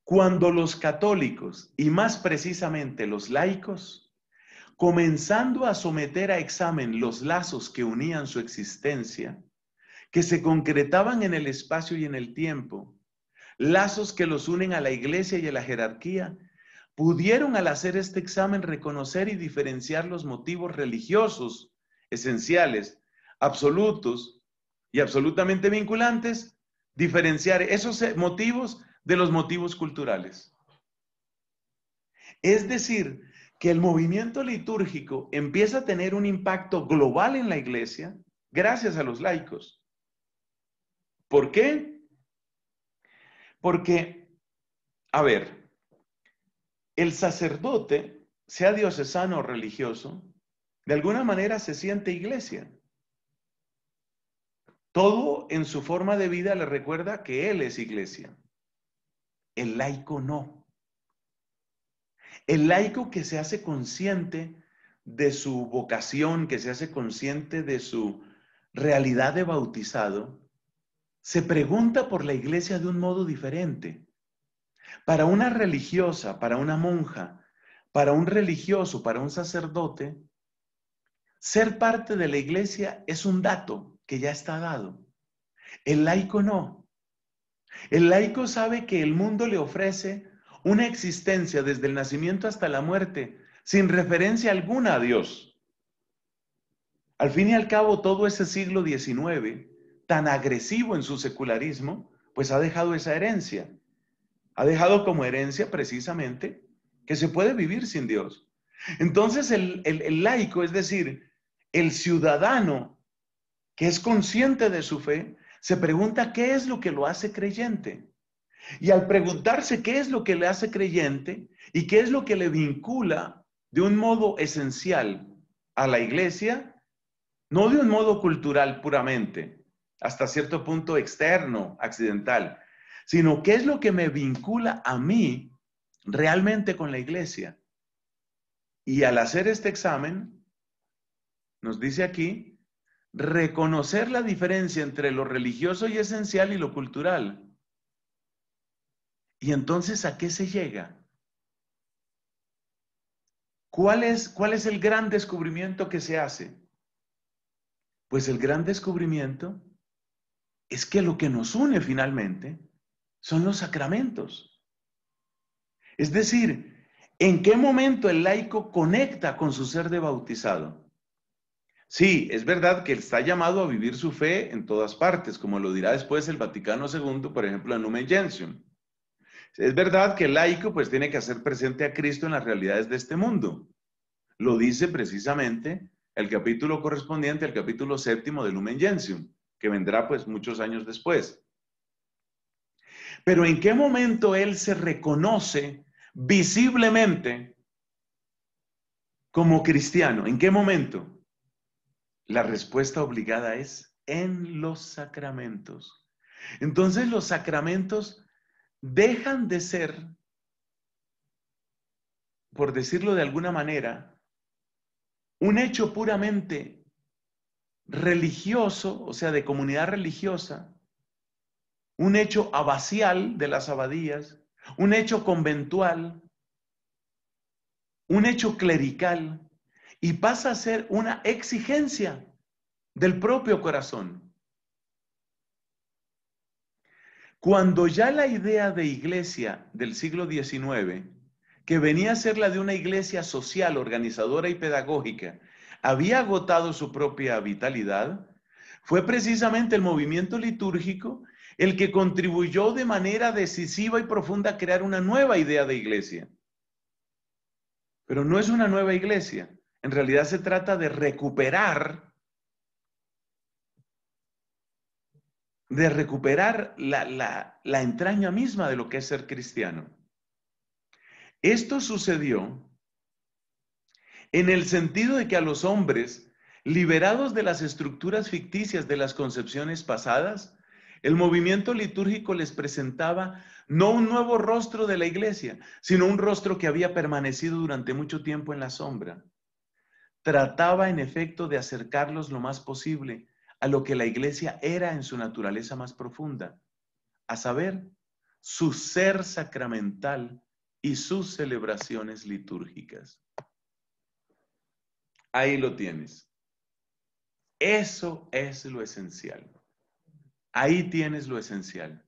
Cuando los católicos, y más precisamente los laicos, comenzando a someter a examen los lazos que unían su existencia, que se concretaban en el espacio y en el tiempo, lazos que los unen a la iglesia y a la jerarquía, pudieron al hacer este examen reconocer y diferenciar los motivos religiosos esenciales, absolutos y absolutamente vinculantes, diferenciar esos eh, motivos de los motivos culturales. Es decir, que el movimiento litúrgico empieza a tener un impacto global en la iglesia gracias a los laicos. ¿Por qué? Porque, a ver, el sacerdote, sea diocesano o religioso, de alguna manera se siente iglesia. Todo en su forma de vida le recuerda que él es iglesia. El laico no. El laico que se hace consciente de su vocación, que se hace consciente de su realidad de bautizado, se pregunta por la iglesia de un modo diferente. Para una religiosa, para una monja, para un religioso, para un sacerdote, ser parte de la iglesia es un dato que ya está dado. El laico no. El laico sabe que el mundo le ofrece una existencia desde el nacimiento hasta la muerte sin referencia alguna a Dios. Al fin y al cabo, todo ese siglo XIX, tan agresivo en su secularismo, pues ha dejado esa herencia. Ha dejado como herencia precisamente que se puede vivir sin Dios. Entonces el, laico, es decir, el ciudadano que es consciente de su fe, se pregunta qué es lo que lo hace creyente. Y al preguntarse qué es lo que le hace creyente y qué es lo que le vincula de un modo esencial a la iglesia, no de un modo cultural puramente, hasta cierto punto externo, accidental, sino qué es lo que me vincula a mí realmente con la iglesia. Y al hacer este examen, nos dice aquí, reconocer la diferencia entre lo religioso y esencial y lo cultural ¿Y entonces a qué se llega? ¿Cuál es, ¿Cuál es el gran descubrimiento que se hace? Pues el gran descubrimiento es que lo que nos une finalmente son los sacramentos. Es decir, ¿en qué momento el laico conecta con su ser de bautizado? Sí, es verdad que está llamado a vivir su fe en todas partes, como lo dirá después el Vaticano II, por ejemplo, en Lumen Gentium. Es verdad que el laico pues tiene que hacer presente a Cristo en las realidades de este mundo. Lo dice precisamente el capítulo correspondiente al capítulo séptimo del Lumen Gentium, que vendrá pues muchos años después. Pero ¿en qué momento él se reconoce visiblemente como cristiano? ¿En qué momento? La respuesta obligada es en los sacramentos. Entonces los sacramentos dejan de ser, por decirlo de alguna manera, un hecho puramente religioso, o sea, de comunidad religiosa, un hecho abacial de las abadías, un hecho conventual, un hecho clerical, y pasa a ser una exigencia del propio corazón. Cuando ya la idea de iglesia del siglo XIX, que venía a ser la de una iglesia social, organizadora y pedagógica, había agotado su propia vitalidad, fue precisamente el movimiento litúrgico el que contribuyó de manera decisiva y profunda a crear una nueva idea de iglesia. Pero no es una nueva iglesia, en realidad se trata de recuperar de recuperar la, entraña misma de lo que es ser cristiano. Esto sucedió en el sentido de que a los hombres, liberados de las estructuras ficticias de las concepciones pasadas, el movimiento litúrgico les presentaba no un nuevo rostro de la iglesia, sino un rostro que había permanecido durante mucho tiempo en la sombra. Trataba en efecto de acercarlos lo más posible a lo que la iglesia era en su naturaleza más profunda, a saber, su ser sacramental y sus celebraciones litúrgicas. Ahí lo tienes. Eso es lo esencial. Ahí tienes lo esencial.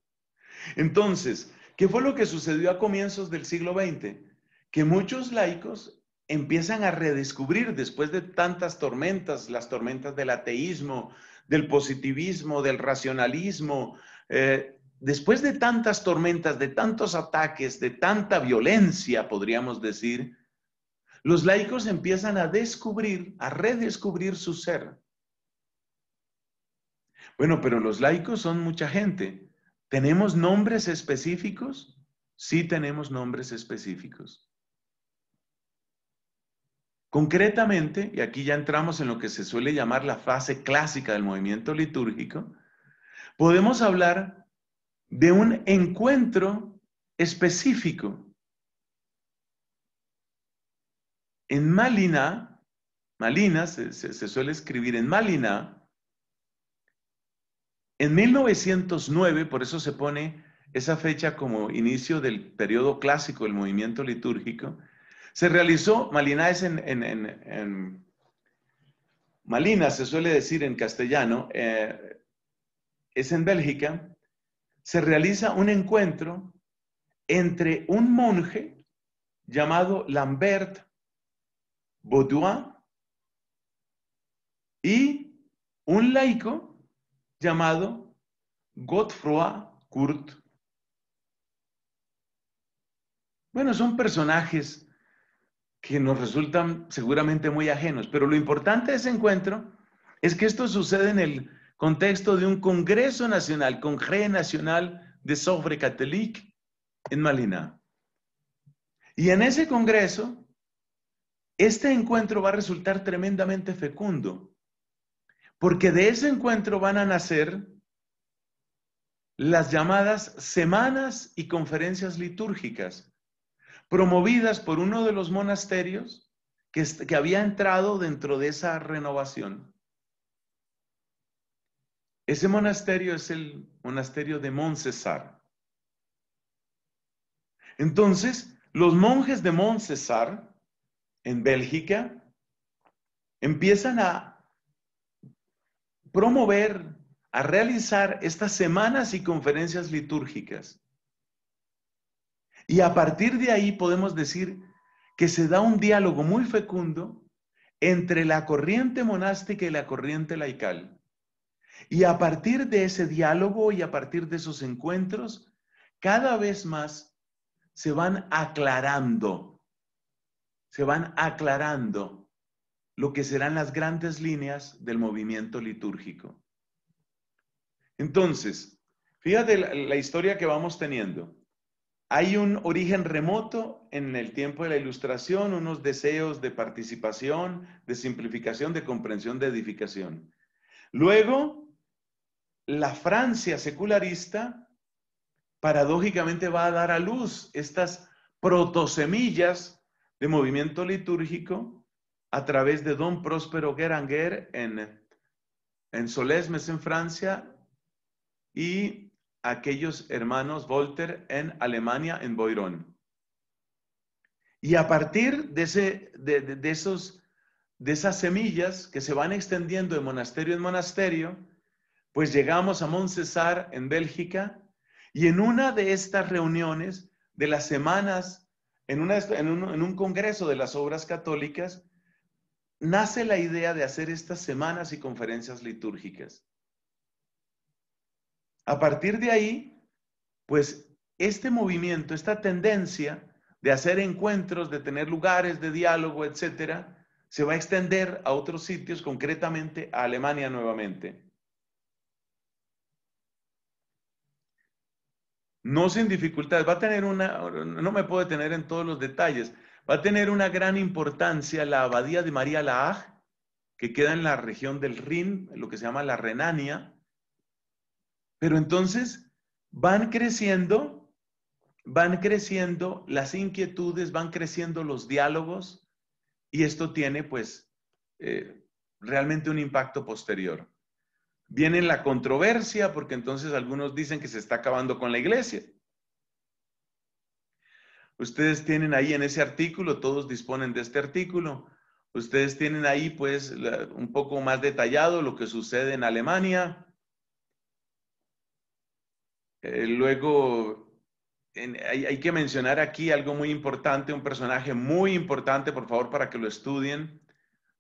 Entonces, ¿qué fue lo que sucedió a comienzos del siglo XX? Que muchos laicos empiezan a redescubrir después de tantas tormentas, las tormentas del ateísmo, del positivismo, del racionalismo. Eh, después de tantas tormentas, de tantos ataques, de tanta violencia, podríamos decir, los laicos empiezan a descubrir, a redescubrir su ser. Bueno, pero los laicos son mucha gente. ¿Tenemos nombres específicos? Sí tenemos nombres específicos. Concretamente, y aquí ya entramos en lo que se suele llamar la fase clásica del movimiento litúrgico, podemos hablar de un encuentro específico. En Malina, Malina se, suele escribir en Malina, en 1909, por eso se pone esa fecha como inicio del periodo clásico del movimiento litúrgico, se realizó, Malina es en, Malina se suele decir en castellano, eh, es en Bélgica, se realiza un encuentro entre un monje llamado Lambert Baudouin y un laico llamado Godefroy Kurt. Bueno, son personajes que nos resultan seguramente muy ajenos. Pero lo importante de ese encuentro es que esto sucede en el contexto de un Congreso Nacional, Congre Nacional de Sofre Catholique en Malina. Y en ese Congreso, este encuentro va a resultar tremendamente fecundo, porque de ese encuentro van a nacer las llamadas semanas y conferencias litúrgicas promovidas por uno de los monasterios que, había entrado dentro de esa renovación. Ese monasterio es el monasterio de César. Entonces, los monjes de César, en Bélgica, empiezan a promover, a realizar estas semanas y conferencias litúrgicas y a partir de ahí podemos decir que se da un diálogo muy fecundo entre la corriente monástica y la corriente laical. Y a partir de ese diálogo y a partir de esos encuentros, cada vez más se van aclarando, se van aclarando lo que serán las grandes líneas del movimiento litúrgico. Entonces, fíjate la, la historia que vamos teniendo. Hay un origen remoto en el tiempo de la ilustración, unos deseos de participación, de simplificación, de comprensión, de edificación. Luego, la Francia secularista paradójicamente va a dar a luz estas protosemillas de movimiento litúrgico a través de don Próspero Geranger en, en Solesmes, en Francia, y aquellos hermanos Volter en Alemania, en Boirón. Y a partir de, ese, de, esos, de esas semillas que se van extendiendo de monasterio en monasterio, pues llegamos a montserrat en Bélgica, y en una de estas reuniones de las semanas, en un congreso de las obras católicas, nace la idea de hacer estas semanas y conferencias litúrgicas. A partir de ahí, pues este movimiento, esta tendencia de hacer encuentros, de tener lugares de diálogo, etcétera, se va a extender a otros sitios, concretamente a Alemania nuevamente. No sin dificultades, va a tener una, no me puedo detener en todos los detalles, va a tener una gran importancia la abadía de María la que queda en la región del Rin, lo que se llama la Renania, pero entonces van creciendo, van creciendo las inquietudes, van creciendo los diálogos y esto tiene pues eh, realmente un impacto posterior. Viene la controversia porque entonces algunos dicen que se está acabando con la iglesia. Ustedes tienen ahí en ese artículo, todos disponen de este artículo, ustedes tienen ahí pues un poco más detallado lo que sucede en Alemania, eh, luego, hay, hay, que mencionar aquí algo muy importante, un personaje muy importante, por favor, para que lo estudien,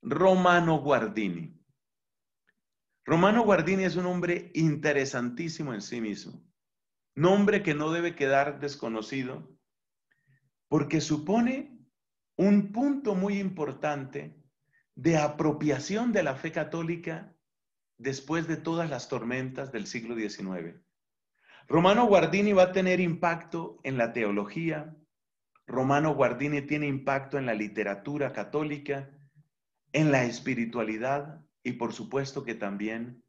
Romano Guardini. Romano Guardini es un hombre interesantísimo en sí mismo, nombre que no debe quedar desconocido, porque supone un punto muy importante de apropiación de la fe católica después de todas las tormentas del siglo XIX. Romano Guardini va a tener impacto en la teología, Romano Guardini tiene impacto en la literatura católica, en la espiritualidad y por supuesto que también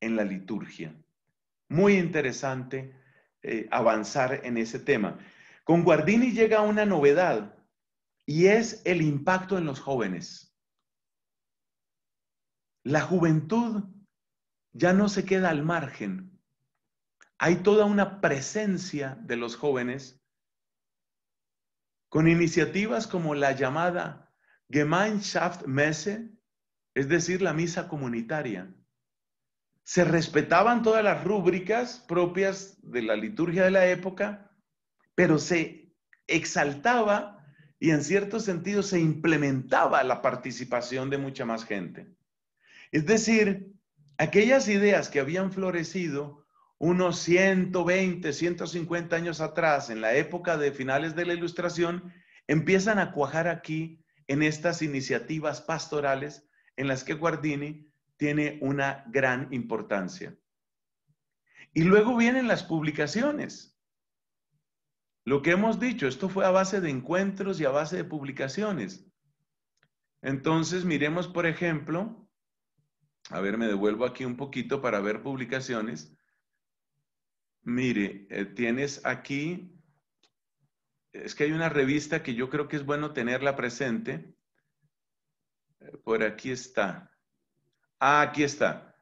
en la liturgia. Muy interesante eh, avanzar en ese tema. Con Guardini llega una novedad y es el impacto en los jóvenes. La juventud ya no se queda al margen hay toda una presencia de los jóvenes con iniciativas como la llamada Messe, es decir, la misa comunitaria. Se respetaban todas las rúbricas propias de la liturgia de la época, pero se exaltaba y en cierto sentido se implementaba la participación de mucha más gente. Es decir, aquellas ideas que habían florecido unos 120, 150 años atrás, en la época de finales de la Ilustración, empiezan a cuajar aquí en estas iniciativas pastorales en las que Guardini tiene una gran importancia. Y luego vienen las publicaciones. Lo que hemos dicho, esto fue a base de encuentros y a base de publicaciones. Entonces, miremos, por ejemplo, a ver, me devuelvo aquí un poquito para ver publicaciones. Mire, eh, tienes aquí, es que hay una revista que yo creo que es bueno tenerla presente. Eh, por aquí está. Ah, aquí está.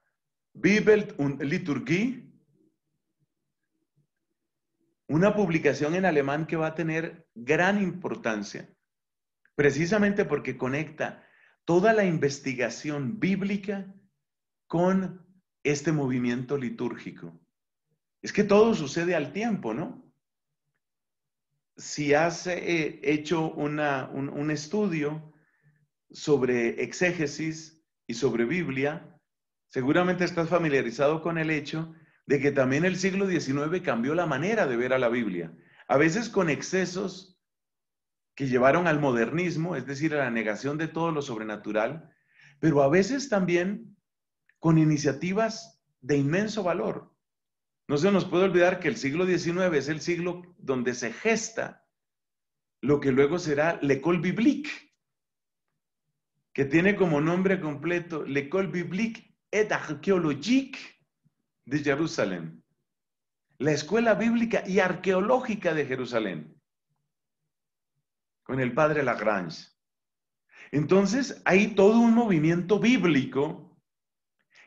Bibel und Liturgie. Una publicación en alemán que va a tener gran importancia, precisamente porque conecta toda la investigación bíblica con este movimiento litúrgico. Es que todo sucede al tiempo, ¿no? Si has eh, hecho un, un estudio sobre exégesis y sobre Biblia, seguramente estás familiarizado con el hecho de que también el siglo XIX cambió la manera de ver a la Biblia, a veces con excesos que llevaron al modernismo, es decir, a la negación de todo lo sobrenatural, pero a veces también con iniciativas de inmenso valor. No se nos puede olvidar que el siglo XIX es el siglo donde se gesta lo que luego será l'école biblique, que tiene como nombre completo l'école biblique et archéologique de Jerusalén, la escuela bíblica y arqueológica de Jerusalén, con el padre Lagrange. Entonces hay todo un movimiento bíblico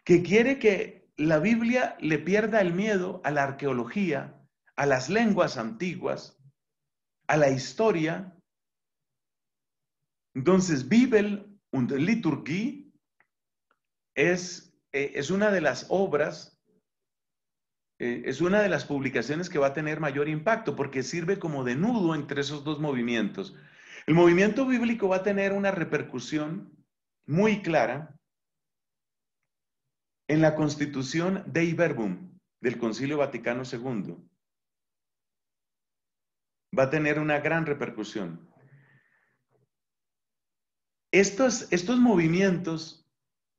que quiere que la Biblia le pierda el miedo a la arqueología, a las lenguas antiguas, a la historia. Entonces, Bibel und Liturgie es, eh, es una de las obras, eh, es una de las publicaciones que va a tener mayor impacto porque sirve como de nudo entre esos dos movimientos. El movimiento bíblico va a tener una repercusión muy clara en la constitución de Verbum del Concilio Vaticano II va a tener una gran repercusión. Estos, estos movimientos,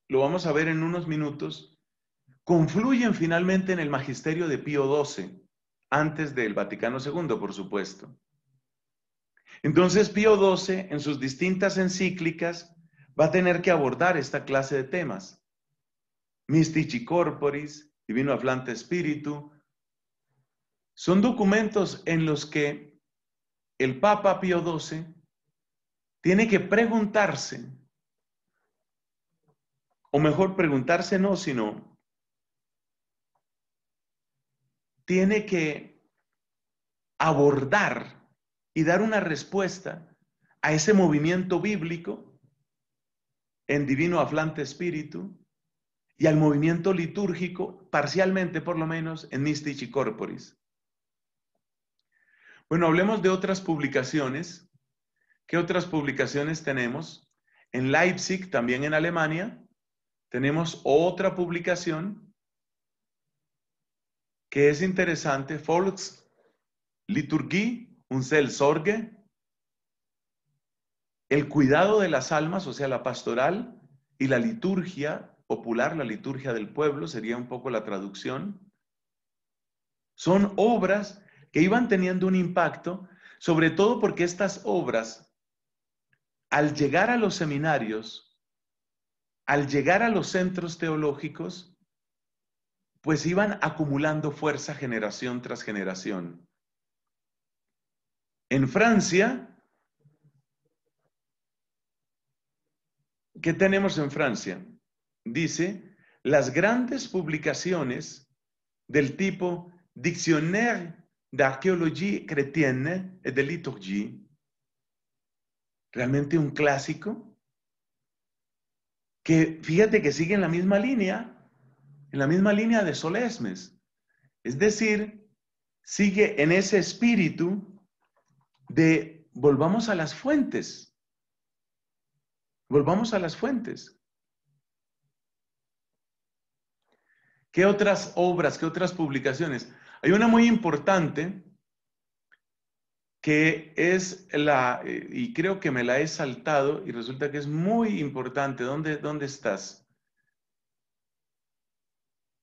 lo vamos a ver en unos minutos, confluyen finalmente en el magisterio de Pío XII, antes del Vaticano II, por supuesto. Entonces Pío XII, en sus distintas encíclicas, va a tener que abordar esta clase de temas. Mystici Corporis, Divino Aflante Espíritu, son documentos en los que el Papa Pío XII tiene que preguntarse, o mejor preguntarse no, sino tiene que abordar y dar una respuesta a ese movimiento bíblico en Divino Aflante Espíritu y al movimiento litúrgico, parcialmente por lo menos, en Mystici Corporis. Bueno, hablemos de otras publicaciones. ¿Qué otras publicaciones tenemos? En Leipzig, también en Alemania, tenemos otra publicación que es interesante, Volksliturgie Unsel Sorge. el cuidado de las almas, o sea, la pastoral y la liturgia popular, la liturgia del pueblo, sería un poco la traducción. Son obras que iban teniendo un impacto, sobre todo porque estas obras, al llegar a los seminarios, al llegar a los centros teológicos, pues iban acumulando fuerza generación tras generación. En Francia, ¿qué tenemos en Francia? dice, las grandes publicaciones del tipo Dictionnaire d'archéologie chrétienne et de liturgie, realmente un clásico, que fíjate que sigue en la misma línea, en la misma línea de Solesmes. Es decir, sigue en ese espíritu de volvamos a las fuentes. Volvamos a las fuentes. ¿Qué otras obras, qué otras publicaciones? Hay una muy importante que es la, eh, y creo que me la he saltado y resulta que es muy importante. ¿Dónde, dónde estás?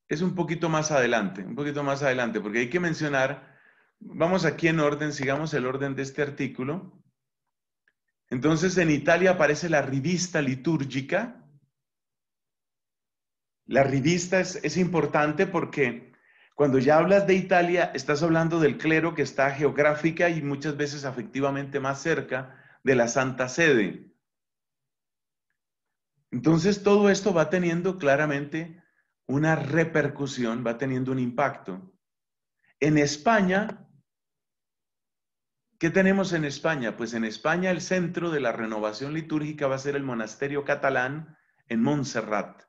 Es un poquito más adelante, un poquito más adelante, porque hay que mencionar, vamos aquí en orden, sigamos el orden de este artículo. Entonces, en Italia aparece la revista litúrgica, la revista es, es importante porque cuando ya hablas de Italia, estás hablando del clero que está geográfica y muchas veces afectivamente más cerca de la Santa Sede. Entonces todo esto va teniendo claramente una repercusión, va teniendo un impacto. En España, ¿qué tenemos en España? Pues en España el centro de la renovación litúrgica va a ser el monasterio catalán en Montserrat.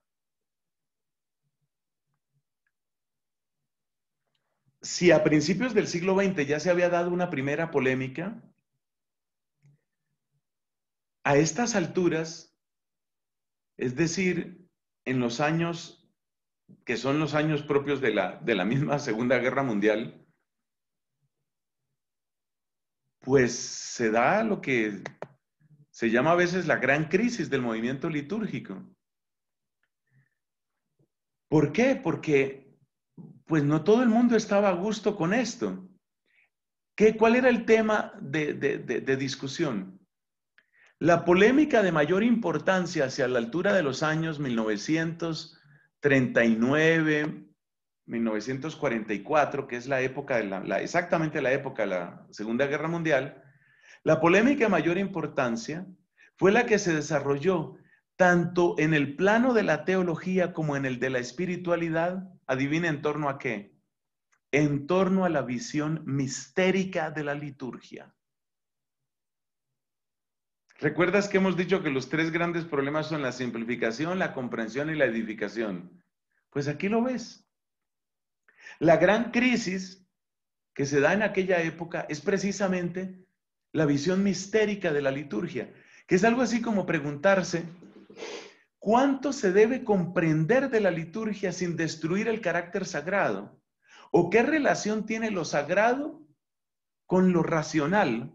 si a principios del siglo XX ya se había dado una primera polémica, a estas alturas, es decir, en los años que son los años propios de la, misma Segunda Guerra Mundial, pues se da lo que se llama a veces la gran crisis del movimiento litúrgico. ¿Por qué? Porque pues no todo el mundo estaba a gusto con esto. ¿Qué, ¿Cuál era el tema de, discusión? La polémica de mayor importancia hacia la altura de los años 1939, 1944, que es la época, de la, exactamente la época de la Segunda Guerra Mundial, la polémica de mayor importancia fue la que se desarrolló tanto en el plano de la teología como en el de la espiritualidad Adivina en torno a qué. En torno a la visión mistérica de la liturgia. ¿Recuerdas que hemos dicho que los tres grandes problemas son la simplificación, la comprensión y la edificación? Pues aquí lo ves. La gran crisis que se da en aquella época es precisamente la visión mistérica de la liturgia, que es algo así como preguntarse, ¿Cuánto se debe comprender de la liturgia sin destruir el carácter sagrado? ¿O qué relación tiene lo sagrado con lo racional?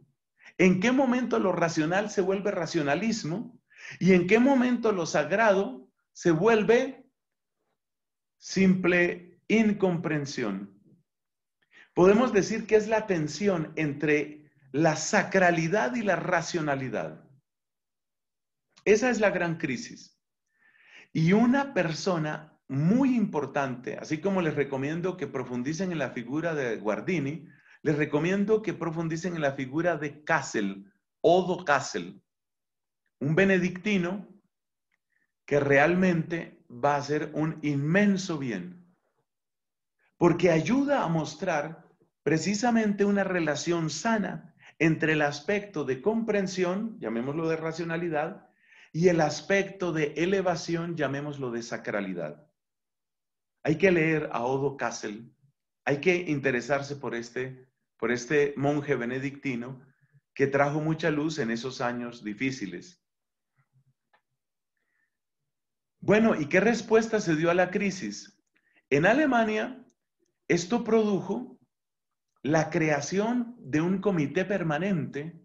¿En qué momento lo racional se vuelve racionalismo? ¿Y en qué momento lo sagrado se vuelve simple incomprensión? Podemos decir que es la tensión entre la sacralidad y la racionalidad. Esa es la gran crisis. Y una persona muy importante, así como les recomiendo que profundicen en la figura de Guardini, les recomiendo que profundicen en la figura de Kassel, Odo Kassel, un benedictino que realmente va a ser un inmenso bien, porque ayuda a mostrar precisamente una relación sana entre el aspecto de comprensión, llamémoslo de racionalidad, y el aspecto de elevación, llamémoslo de sacralidad. Hay que leer a Odo Kassel, hay que interesarse por este, por este monje benedictino que trajo mucha luz en esos años difíciles. Bueno, ¿y qué respuesta se dio a la crisis? En Alemania, esto produjo la creación de un comité permanente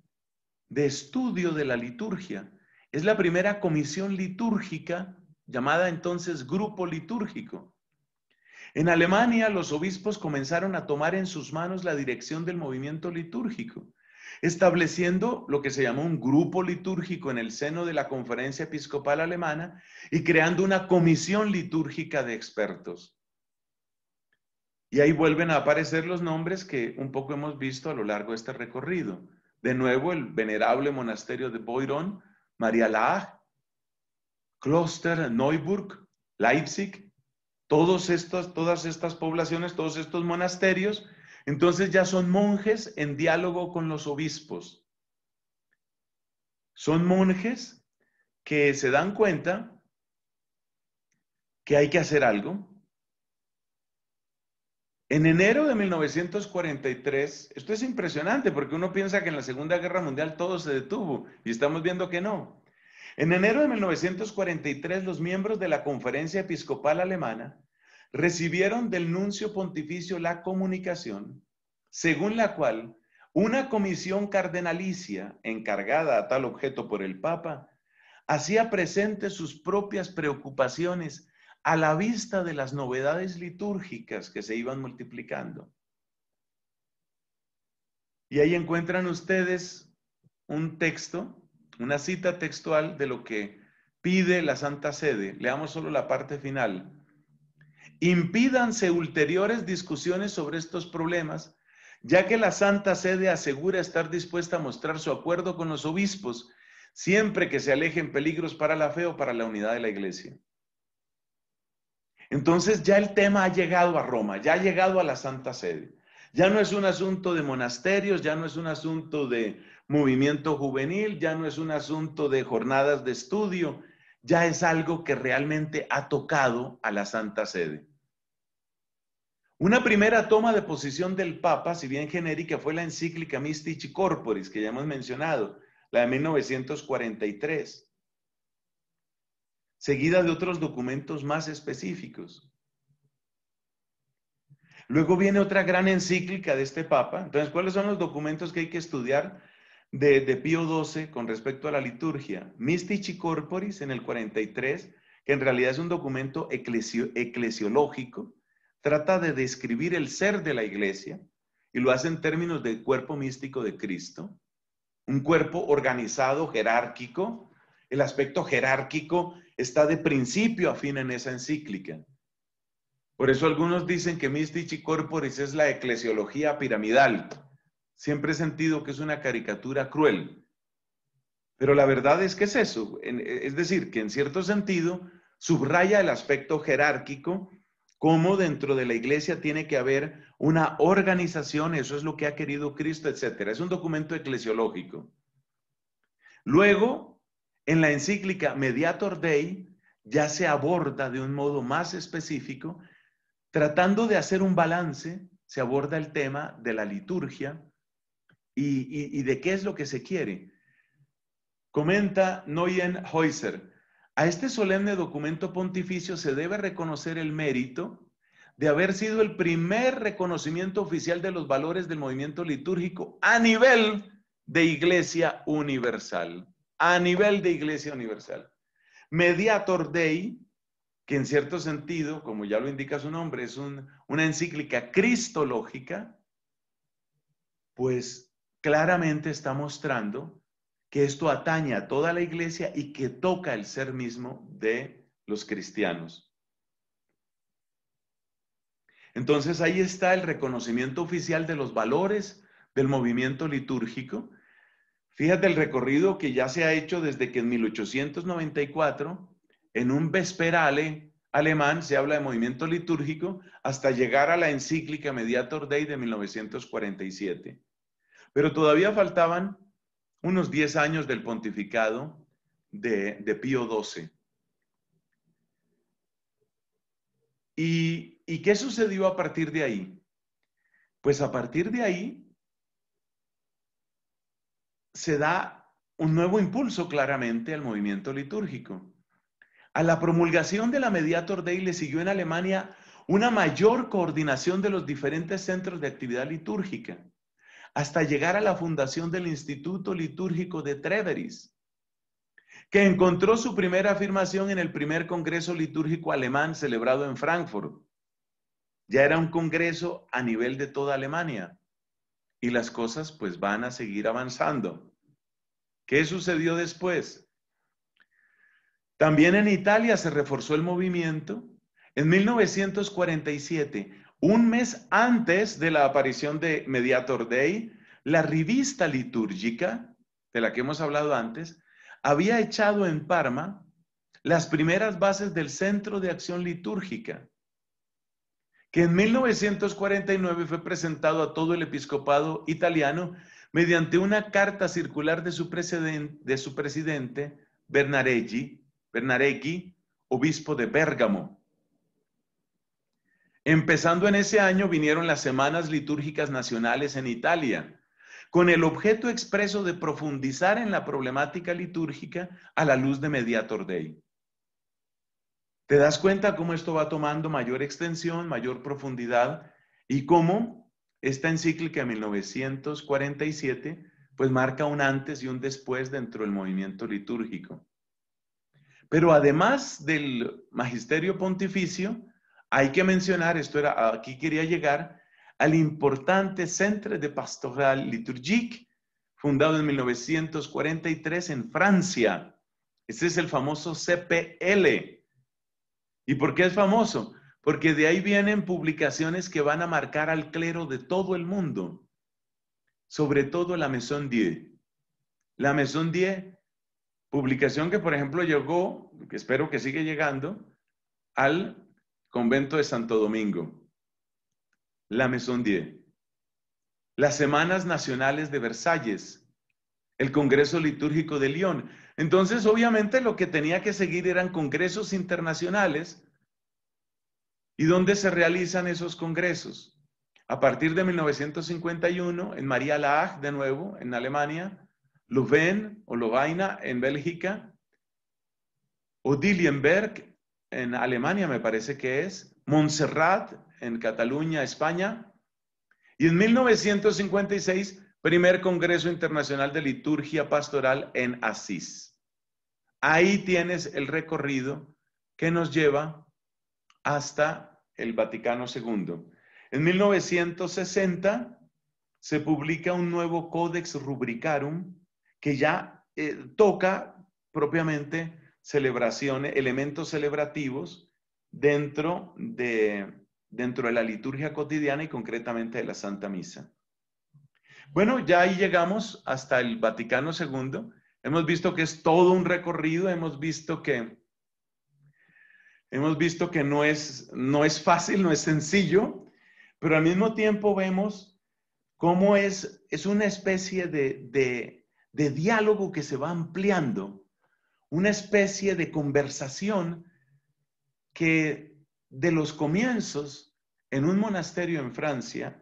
de estudio de la liturgia es la primera comisión litúrgica, llamada entonces grupo litúrgico. En Alemania los obispos comenzaron a tomar en sus manos la dirección del movimiento litúrgico, estableciendo lo que se llamó un grupo litúrgico en el seno de la conferencia episcopal alemana y creando una comisión litúrgica de expertos. Y ahí vuelven a aparecer los nombres que un poco hemos visto a lo largo de este recorrido. De nuevo, el venerable monasterio de Boirón, María Laag, Kloster, Neuburg, Leipzig, todos todas estas poblaciones, todos estos monasterios, entonces ya son monjes en diálogo con los obispos. Son monjes que se dan cuenta que hay que hacer algo, en enero de 1943, esto es impresionante porque uno piensa que en la Segunda Guerra Mundial todo se detuvo y estamos viendo que no. En enero de 1943, los miembros de la Conferencia Episcopal Alemana recibieron del nuncio pontificio la comunicación, según la cual una comisión cardenalicia encargada a tal objeto por el Papa hacía presente sus propias preocupaciones a la vista de las novedades litúrgicas que se iban multiplicando. Y ahí encuentran ustedes un texto, una cita textual de lo que pide la Santa Sede. Leamos solo la parte final. Impídanse ulteriores discusiones sobre estos problemas, ya que la Santa Sede asegura estar dispuesta a mostrar su acuerdo con los obispos siempre que se alejen peligros para la fe o para la unidad de la Iglesia. Entonces ya el tema ha llegado a Roma, ya ha llegado a la Santa Sede. Ya no es un asunto de monasterios, ya no es un asunto de movimiento juvenil, ya no es un asunto de jornadas de estudio, ya es algo que realmente ha tocado a la Santa Sede. Una primera toma de posición del Papa, si bien genérica, fue la encíclica Mystici Corporis, que ya hemos mencionado, la de 1943 seguida de otros documentos más específicos. Luego viene otra gran encíclica de este Papa. Entonces, ¿cuáles son los documentos que hay que estudiar de, Pío XII con respecto a la liturgia? Mystici Corporis en el 43, que en realidad es un documento eclesiológico, trata de describir el ser de la iglesia y lo hace en términos del cuerpo místico de Cristo, un cuerpo organizado, jerárquico. El aspecto jerárquico está de principio a fin en esa encíclica. Por eso algunos dicen que Mystici Corporis es la eclesiología piramidal. Siempre he sentido que es una caricatura cruel. Pero la verdad es que es eso. Es decir, que en cierto sentido subraya el aspecto jerárquico, cómo dentro de la iglesia tiene que haber una organización, eso es lo que ha querido Cristo, etc. Es un documento eclesiológico. Luego, en la encíclica Mediator Dei ya se aborda de un modo más específico, tratando de hacer un balance, se aborda el tema de la liturgia y, de qué es lo que se quiere. Comenta Noyen Heuser, a este solemne documento pontificio se debe reconocer el mérito de haber sido el primer reconocimiento oficial de los valores del movimiento litúrgico a nivel de Iglesia Universal a nivel de Iglesia Universal. Mediator Dei, que en cierto sentido, como ya lo indica su nombre, es una encíclica cristológica, pues claramente está mostrando que esto atañe a toda la iglesia y que toca el ser mismo de los cristianos. Entonces ahí está el reconocimiento oficial de los valores del movimiento litúrgico Fíjate el recorrido que ya se ha hecho desde que en 1894, en un vesperale alemán, se habla de movimiento litúrgico, hasta llegar a la encíclica Mediator Dei de 1947. Pero todavía faltaban unos 10 años del pontificado de, Pío XII. ¿Y, ¿Y qué sucedió a partir de ahí? Pues a partir de ahí se da un nuevo impulso claramente al movimiento litúrgico. A la promulgación de la Mediator Dei le siguió en Alemania una mayor coordinación de los diferentes centros de actividad litúrgica, hasta llegar a la fundación del Instituto Litúrgico de Treveris, que encontró su primera afirmación en el primer Congreso Litúrgico Alemán celebrado en Frankfurt. Ya era un congreso a nivel de toda Alemania y las cosas pues van a seguir avanzando. ¿Qué sucedió después? También en Italia se reforzó el movimiento. En 1947, un mes antes de la aparición de Mediator Day, la revista litúrgica, de la que hemos hablado antes, había echado en Parma las primeras bases del Centro de Acción Litúrgica, que en 1949 fue presentado a todo el episcopado italiano mediante una carta circular de su, presidente, Bernareggi, obispo de Bérgamo. Empezando en ese año vinieron las semanas litúrgicas nacionales en Italia, con el objeto expreso de profundizar en la problemática litúrgica a la luz de Mediator Dei. Te das cuenta cómo esto va tomando mayor extensión, mayor profundidad y cómo esta encíclica 1947 pues marca un antes y un después dentro del movimiento litúrgico. Pero además del magisterio pontificio, hay que mencionar, esto era, aquí quería llegar, al importante Centre de Pastoral Liturgique, fundado en 1943 en Francia. Este es el famoso CPL, ¿Y por qué es famoso? Porque de ahí vienen publicaciones que van a marcar al clero de todo el mundo, sobre todo la Maison Dieu. La Maison Dieu, publicación que por ejemplo llegó, que espero que sigue llegando, al convento de Santo Domingo. La Maison Dieu. Las Semanas Nacionales de Versalles, el Congreso Litúrgico de Lyon. Entonces, obviamente, lo que tenía que seguir eran congresos internacionales. ¿Y dónde se realizan esos congresos? A partir de 1951, en María Laag, de nuevo, en Alemania, Louvain o Lovaina, en Bélgica, Odilienberg, en Alemania, me parece que es, Montserrat, en Cataluña, España, y en 1956 Primer Congreso Internacional de Liturgia Pastoral en Asís. Ahí tienes el recorrido que nos lleva hasta el Vaticano II. En 1960 se publica un nuevo Codex Rubricarum que ya eh, toca propiamente celebraciones, elementos celebrativos dentro de, dentro de la liturgia cotidiana y concretamente de la Santa Misa. Bueno, ya ahí llegamos hasta el Vaticano II. Hemos visto que es todo un recorrido, hemos visto que, hemos visto que no, es, no es fácil, no es sencillo, pero al mismo tiempo vemos cómo es, una especie de, de diálogo que se va ampliando, una especie de conversación que de los comienzos en un monasterio en Francia,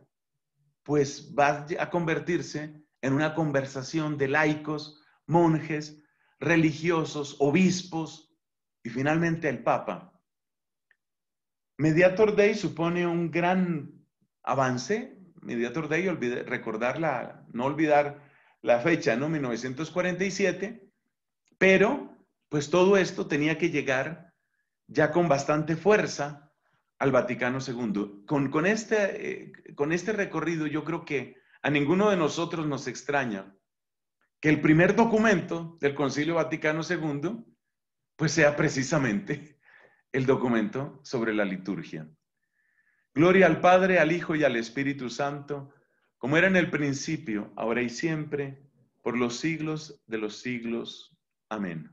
pues va a convertirse en una conversación de laicos, monjes, religiosos, obispos y finalmente el Papa. Mediator Day supone un gran avance. Mediator Day, olvide, recordar no olvidar la fecha, ¿no? 1947, pero pues todo esto tenía que llegar ya con bastante fuerza al Vaticano II. Con, este, eh, este recorrido yo creo que a ninguno de nosotros nos extraña que el primer documento del Concilio Vaticano II pues sea precisamente el documento sobre la liturgia. Gloria al Padre, al Hijo y al Espíritu Santo, como era en el principio, ahora y siempre, por los siglos de los siglos. Amén.